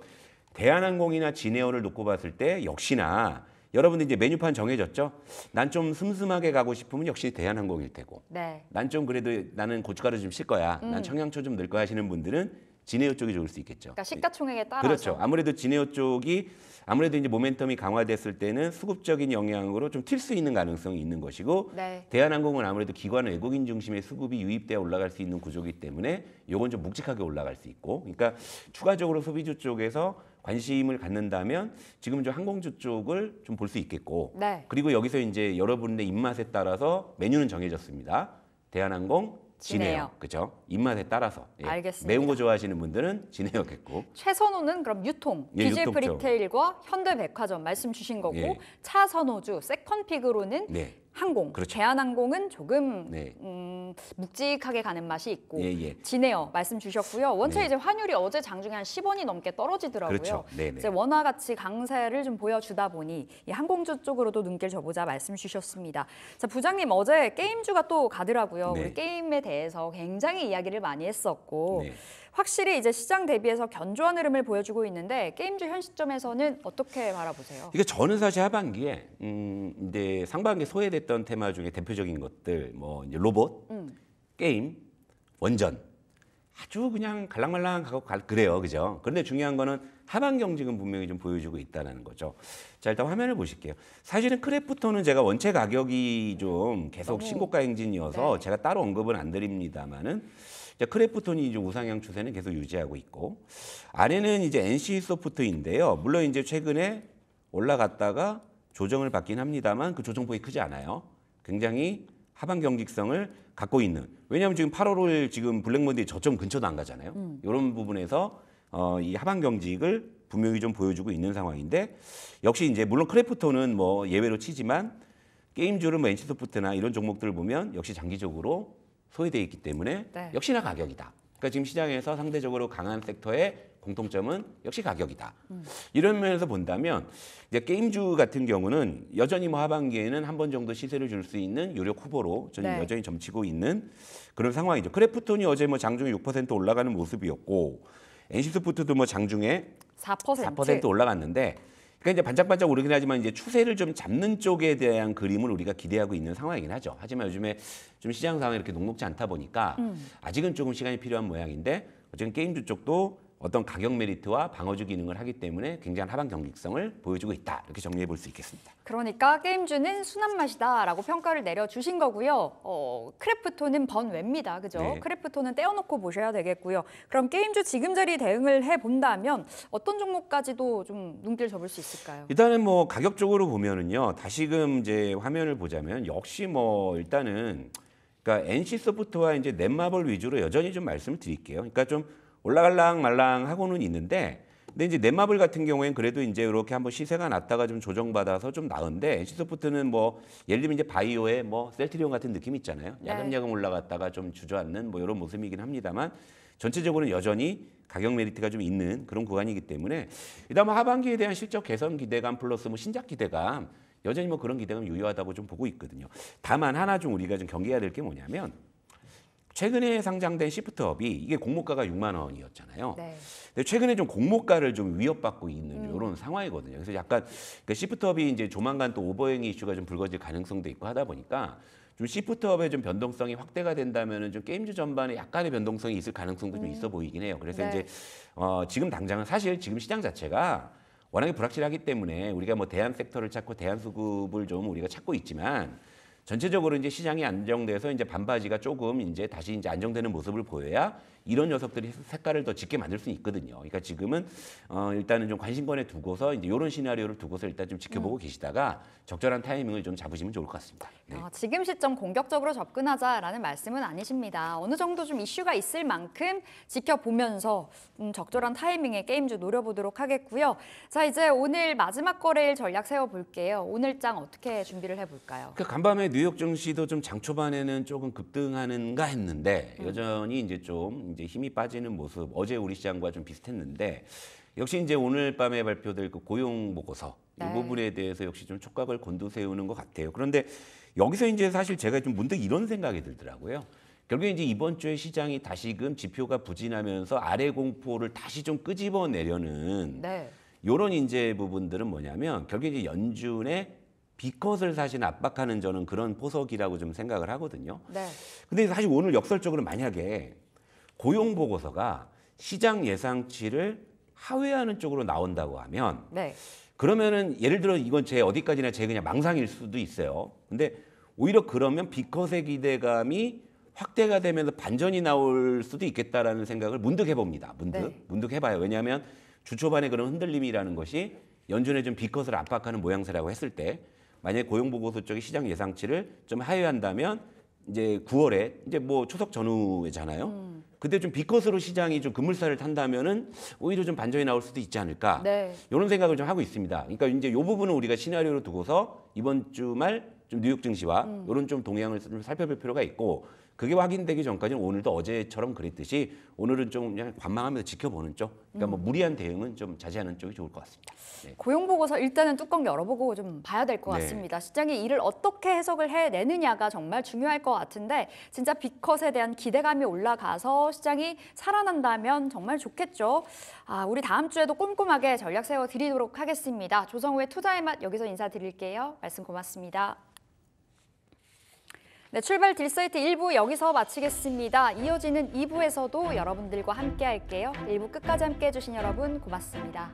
대한항공이나 진에어를 놓고 봤을 때 역시나 여러분들 이제 메뉴판 정해졌죠? 난 좀 슴슴하게 가고 싶으면 역시 대한항공일 테고. 네. 난 좀 그래도 나는 고춧가루 좀씻 거야. 난 음. 청양초 좀 넣을 거야 하시는 분들은 진에어 쪽이 좋을 수 있겠죠. 그러니까 시가총액에 따라서. 그렇죠. 아무래도 진에어 쪽이 아무래도 이제 모멘텀이 강화됐을 때는 수급적인 영향으로 좀 튈 수 있는 가능성이 있는 것이고 네. 대한항공은 아무래도 기관 외국인 중심의 수급이 유입돼 올라갈 수 있는 구조기 때문에 이건좀 묵직하게 올라갈 수 있고 그러니까 추가적으로 소비주 쪽에서 관심을 갖는다면 지금 좀 항공주 쪽을 좀 볼 수 있겠고 네. 그리고 여기서 이제 여러분의 입맛에 따라서 메뉴는 정해졌습니다. 대한항공, 진해요. 진해요. 그죠? 입맛에 따라서. 예. 알겠습니다. 매운 거 좋아하시는 분들은 진해였겠고. 최선호는 그럼 유통, 예, 디젤 프리테일과 현대백화점 말씀 주신 거고 예. 차선호주 세컨픽으로는 네. 항공, 그렇죠. 대한항공은 조금 네. 음, 묵직하게 가는 맛이 있고 예, 예. 지네요 말씀 주셨고요. 원체 네. 이제 환율이 어제 장중에 한 10원이 넘게 떨어지더라고요. 그렇죠. 네, 네. 이제 원화 가치 강세를 좀 보여주다 보니 이 항공주 쪽으로도 눈길 줘보자 말씀 주셨습니다. 자 부장님 어제 게임주가 또 가더라고요. 네. 우리 게임에 대해서 굉장히 이야기를 많이 했었고 네. 확실히 이제 시장 대비해서 견조한 흐름을 보여주고 있는데 게임즈현 시점에서는 어떻게 바라보세요? 이게 저는 사실 하반기에 음 이제 상반기 소외됐던 테마 중에 대표적인 것들 뭐 이제 로봇, 음. 게임, 원전 아주 그냥 갈랑말랑하고 그래요, 그죠? 그런데 중요한 거는 하반 경직은 분명히 좀 보여주고 있다는 거죠. 자 일단 화면을 보실게요. 사실은 크래프터는 제가 원체 가격이 좀 계속 신고가 행진이어서 네. 제가 따로 언급은 안 드립니다만은. 이제 크래프톤이 이제 우상향 추세는 계속 유지하고 있고 아래는 이제 NC 소프트인데요. 물론 이제 최근에 올라갔다가 조정을 받긴 합니다만 그 조정폭이 크지 않아요. 굉장히 하반 경직성을 갖고 있는. 왜냐하면 지금 8월 5일 지금 블랙먼데이 저점 근처도 안 가잖아요. 음. 이런 부분에서 어, 이 하반 경직을 분명히 좀 보여주고 있는 상황인데 역시 이제 물론 크래프톤은 뭐 예외로 치지만 게임주를 뭐 엔씨소프트나 이런 종목들을 보면 역시 장기적으로 소외돼 있기 때문에 네. 역시나 가격이다. 그러니까 지금 시장에서 상대적으로 강한 섹터의 공통점은 역시 가격이다. 음. 이런 면에서 본다면 이제 게임주 같은 경우는 여전히 뭐 하반기에는 한 번 정도 시세를 줄 수 있는 유력 후보로 저는 네. 여전히 점치고 있는 그런 상황이죠. 크래프톤이 어제 뭐 장중에 6% 올라가는 모습이었고 엔시스포트도 뭐 장중에 4%, 4% 올라갔는데 그러니까 이제 반짝반짝 오르긴 하지만 이제 추세를 좀 잡는 쪽에 대한 그림을 우리가 기대하고 있는 상황이긴 하죠. 하지만 요즘에 좀 시장 상황이 이렇게 녹록지 않다 보니까 음. 아직은 조금 시간이 필요한 모양인데 어쨌든 게임주 쪽도 어떤 가격 메리트와 방어주 기능을 하기 때문에 굉장한 하방 경직성을 보여주고 있다. 이렇게 정리해 볼 수 있겠습니다. 그러니까 게임주는 순한 맛이다라고 평가를 내려주신 거고요. 어, 크래프톤는 번외입니다. 그죠? 네. 크래프톤는 떼어놓고 보셔야 되겠고요. 그럼 게임주 지금 자리 대응을 해본다면 어떤 종목까지도 좀 눈길 접을 수 있을까요? 일단은 뭐 가격 적으로 보면은요. 다시금 이제 화면을 보자면 역시 뭐 일단은 그러니까 NC 소프트와 이제 넷마블 위주로 여전히 좀 말씀을 드릴게요. 그러니까 좀 올라갈랑 말랑 하고는 있는데 근데 이제 넷마블 같은 경우에는 그래도 이제 이렇게 한번 시세가 났다가 좀 조정받아서 좀 나은데 NC소프트는 뭐 예를 들면 이제 바이오에뭐 셀트리온 같은 느낌 있잖아요. 네. 야금야금 올라갔다가 좀 주저앉는 뭐 이런 모습이긴 합니다만 전체적으로는 여전히 가격 메리트가 좀 있는 그런 구간이기 때문에 그다음 하반기에 대한 실적 개선 기대감 플러스 뭐 신작 기대감 여전히 뭐 그런 기대감 유효하다고 좀 보고 있거든요. 다만 하나 좀 우리가 좀 경계해야 될 게 뭐냐면 최근에 상장된 시프트업이 이게 공모가가 6만 원이었잖아요. 네. 근데 최근에 좀 공모가를 좀 위협받고 있는 음. 이런 상황이거든요. 그래서 약간 그 시프트업이 이제 조만간 또 오버행 이슈가 좀 불거질 가능성도 있고 하다 보니까 좀 시프트업의 좀 변동성이 확대가 된다면은 좀 게임즈 전반에 약간의 변동성이 있을 가능성도 음. 좀 있어 보이긴 해요. 그래서 네. 이제 어 지금 당장은 사실 지금 시장 자체가 워낙에 불확실하기 때문에 우리가 뭐 대안 섹터를 찾고 대안 수급을 좀 우리가 찾고 있지만 전체적으로 이제 시장이 안정돼서 이제 반바지가 조금 이제 다시 이제 안정되는 모습을 보여야 이런 녀석들이 색깔을 더 짙게 만들 수 있거든요. 그러니까 지금은 어, 일단은 좀 관심권에 두고서 이제 이런 시나리오를 두고서 일단 좀 지켜보고 음. 계시다가 적절한 타이밍을 좀 잡으시면 좋을 것 같습니다. 네. 아, 지금 시점 공격적으로 접근하자라는 말씀은 아니십니다. 어느 정도 좀 이슈가 있을 만큼 지켜보면서 음, 적절한 타이밍에 게임주 노려보도록 하겠고요. 자 이제 오늘 마지막 거래일 전략 세워볼게요. 오늘장 어떻게 준비를 해볼까요? 그 간밤에 뉴욕 증시도 좀 장 초반에는 조금 급등하는가 했는데 음. 여전히 이제 좀 이제 힘이 빠지는 모습 어제 우리 시장과 좀 비슷했는데 역시 이제 오늘 밤에 발표될 그 고용 보고서 네. 이 부분에 대해서 역시 좀 촉각을 곤두세우는 것 같아요. 그런데 여기서 이제 사실 제가 좀 문득 이런 생각이 들더라고요. 결국에 이제 이번 주에 시장이 다시금 지표가 부진하면서 아래 공포를 다시 좀 끄집어내려는 네. 요런 인제 부분들은 뭐냐면 결국 이제 연준의 비컷을 사실 압박하는 저는 그런 포석이라고 좀 생각을 하거든요. 네. 근데 사실 오늘 역설적으로 만약에 고용 보고서가 시장 예상치를 하회하는 쪽으로 나온다고 하면 네. 그러면은 예를 들어 이건 제 어디까지나 제 그냥 망상일 수도 있어요. 근데 오히려 그러면 비컷의 기대감이 확대가 되면서 반전이 나올 수도 있겠다라는 생각을 문득 해봅니다. 문득 네. 문득 해봐요. 왜냐하면 주초반에 그런 흔들림이라는 것이 연준의 좀 비컷을 압박하는 모양새라고 했을 때 만약에 고용보고서 쪽의 시장 예상치를 좀 하회한다면 이제 9월에 이제 뭐초석 전후잖아요. 음. 그때 좀 비컷으로 시장이 좀 급물살을 탄다면은 오히려 좀 반전이 나올 수도 있지 않을까. 네. 이런 생각을 좀 하고 있습니다. 그러니까 이제 요 부분은 우리가 시나리오로 두고서 이번 주말 좀 뉴욕 증시와 음. 이런 좀 동향을 좀 살펴볼 필요가 있고 그게 확인되기 전까지는 오늘도 어제처럼 그랬듯이 오늘은 좀 그냥 관망하면서 지켜보는 쪽. 그러니까 뭐 음. 무리한 대응은 좀 자제하는 쪽이 좋을 것 같습니다. 네. 고용 보고서 일단은 뚜껑 열어보고 좀 봐야 될것 네. 같습니다. 네. 시장이 이를 어떻게 해석을 해내느냐가 정말 중요할 것 같은데 진짜 비컷에 대한 기대감이 올라가서 시장이 살아난다면 정말 좋겠죠. 아, 우리 다음 주에도 꼼꼼하게 전략 세워 드리도록 하겠습니다. 조성우의 투자의 맛 여기서 인사드릴게요. 말씀 고맙습니다. 네, 출발 딜사이트 1부 여기서 마치겠습니다. 이어지는 2부에서도 여러분들과 함께 할게요. 1부 끝까지 함께 해주신 여러분 고맙습니다.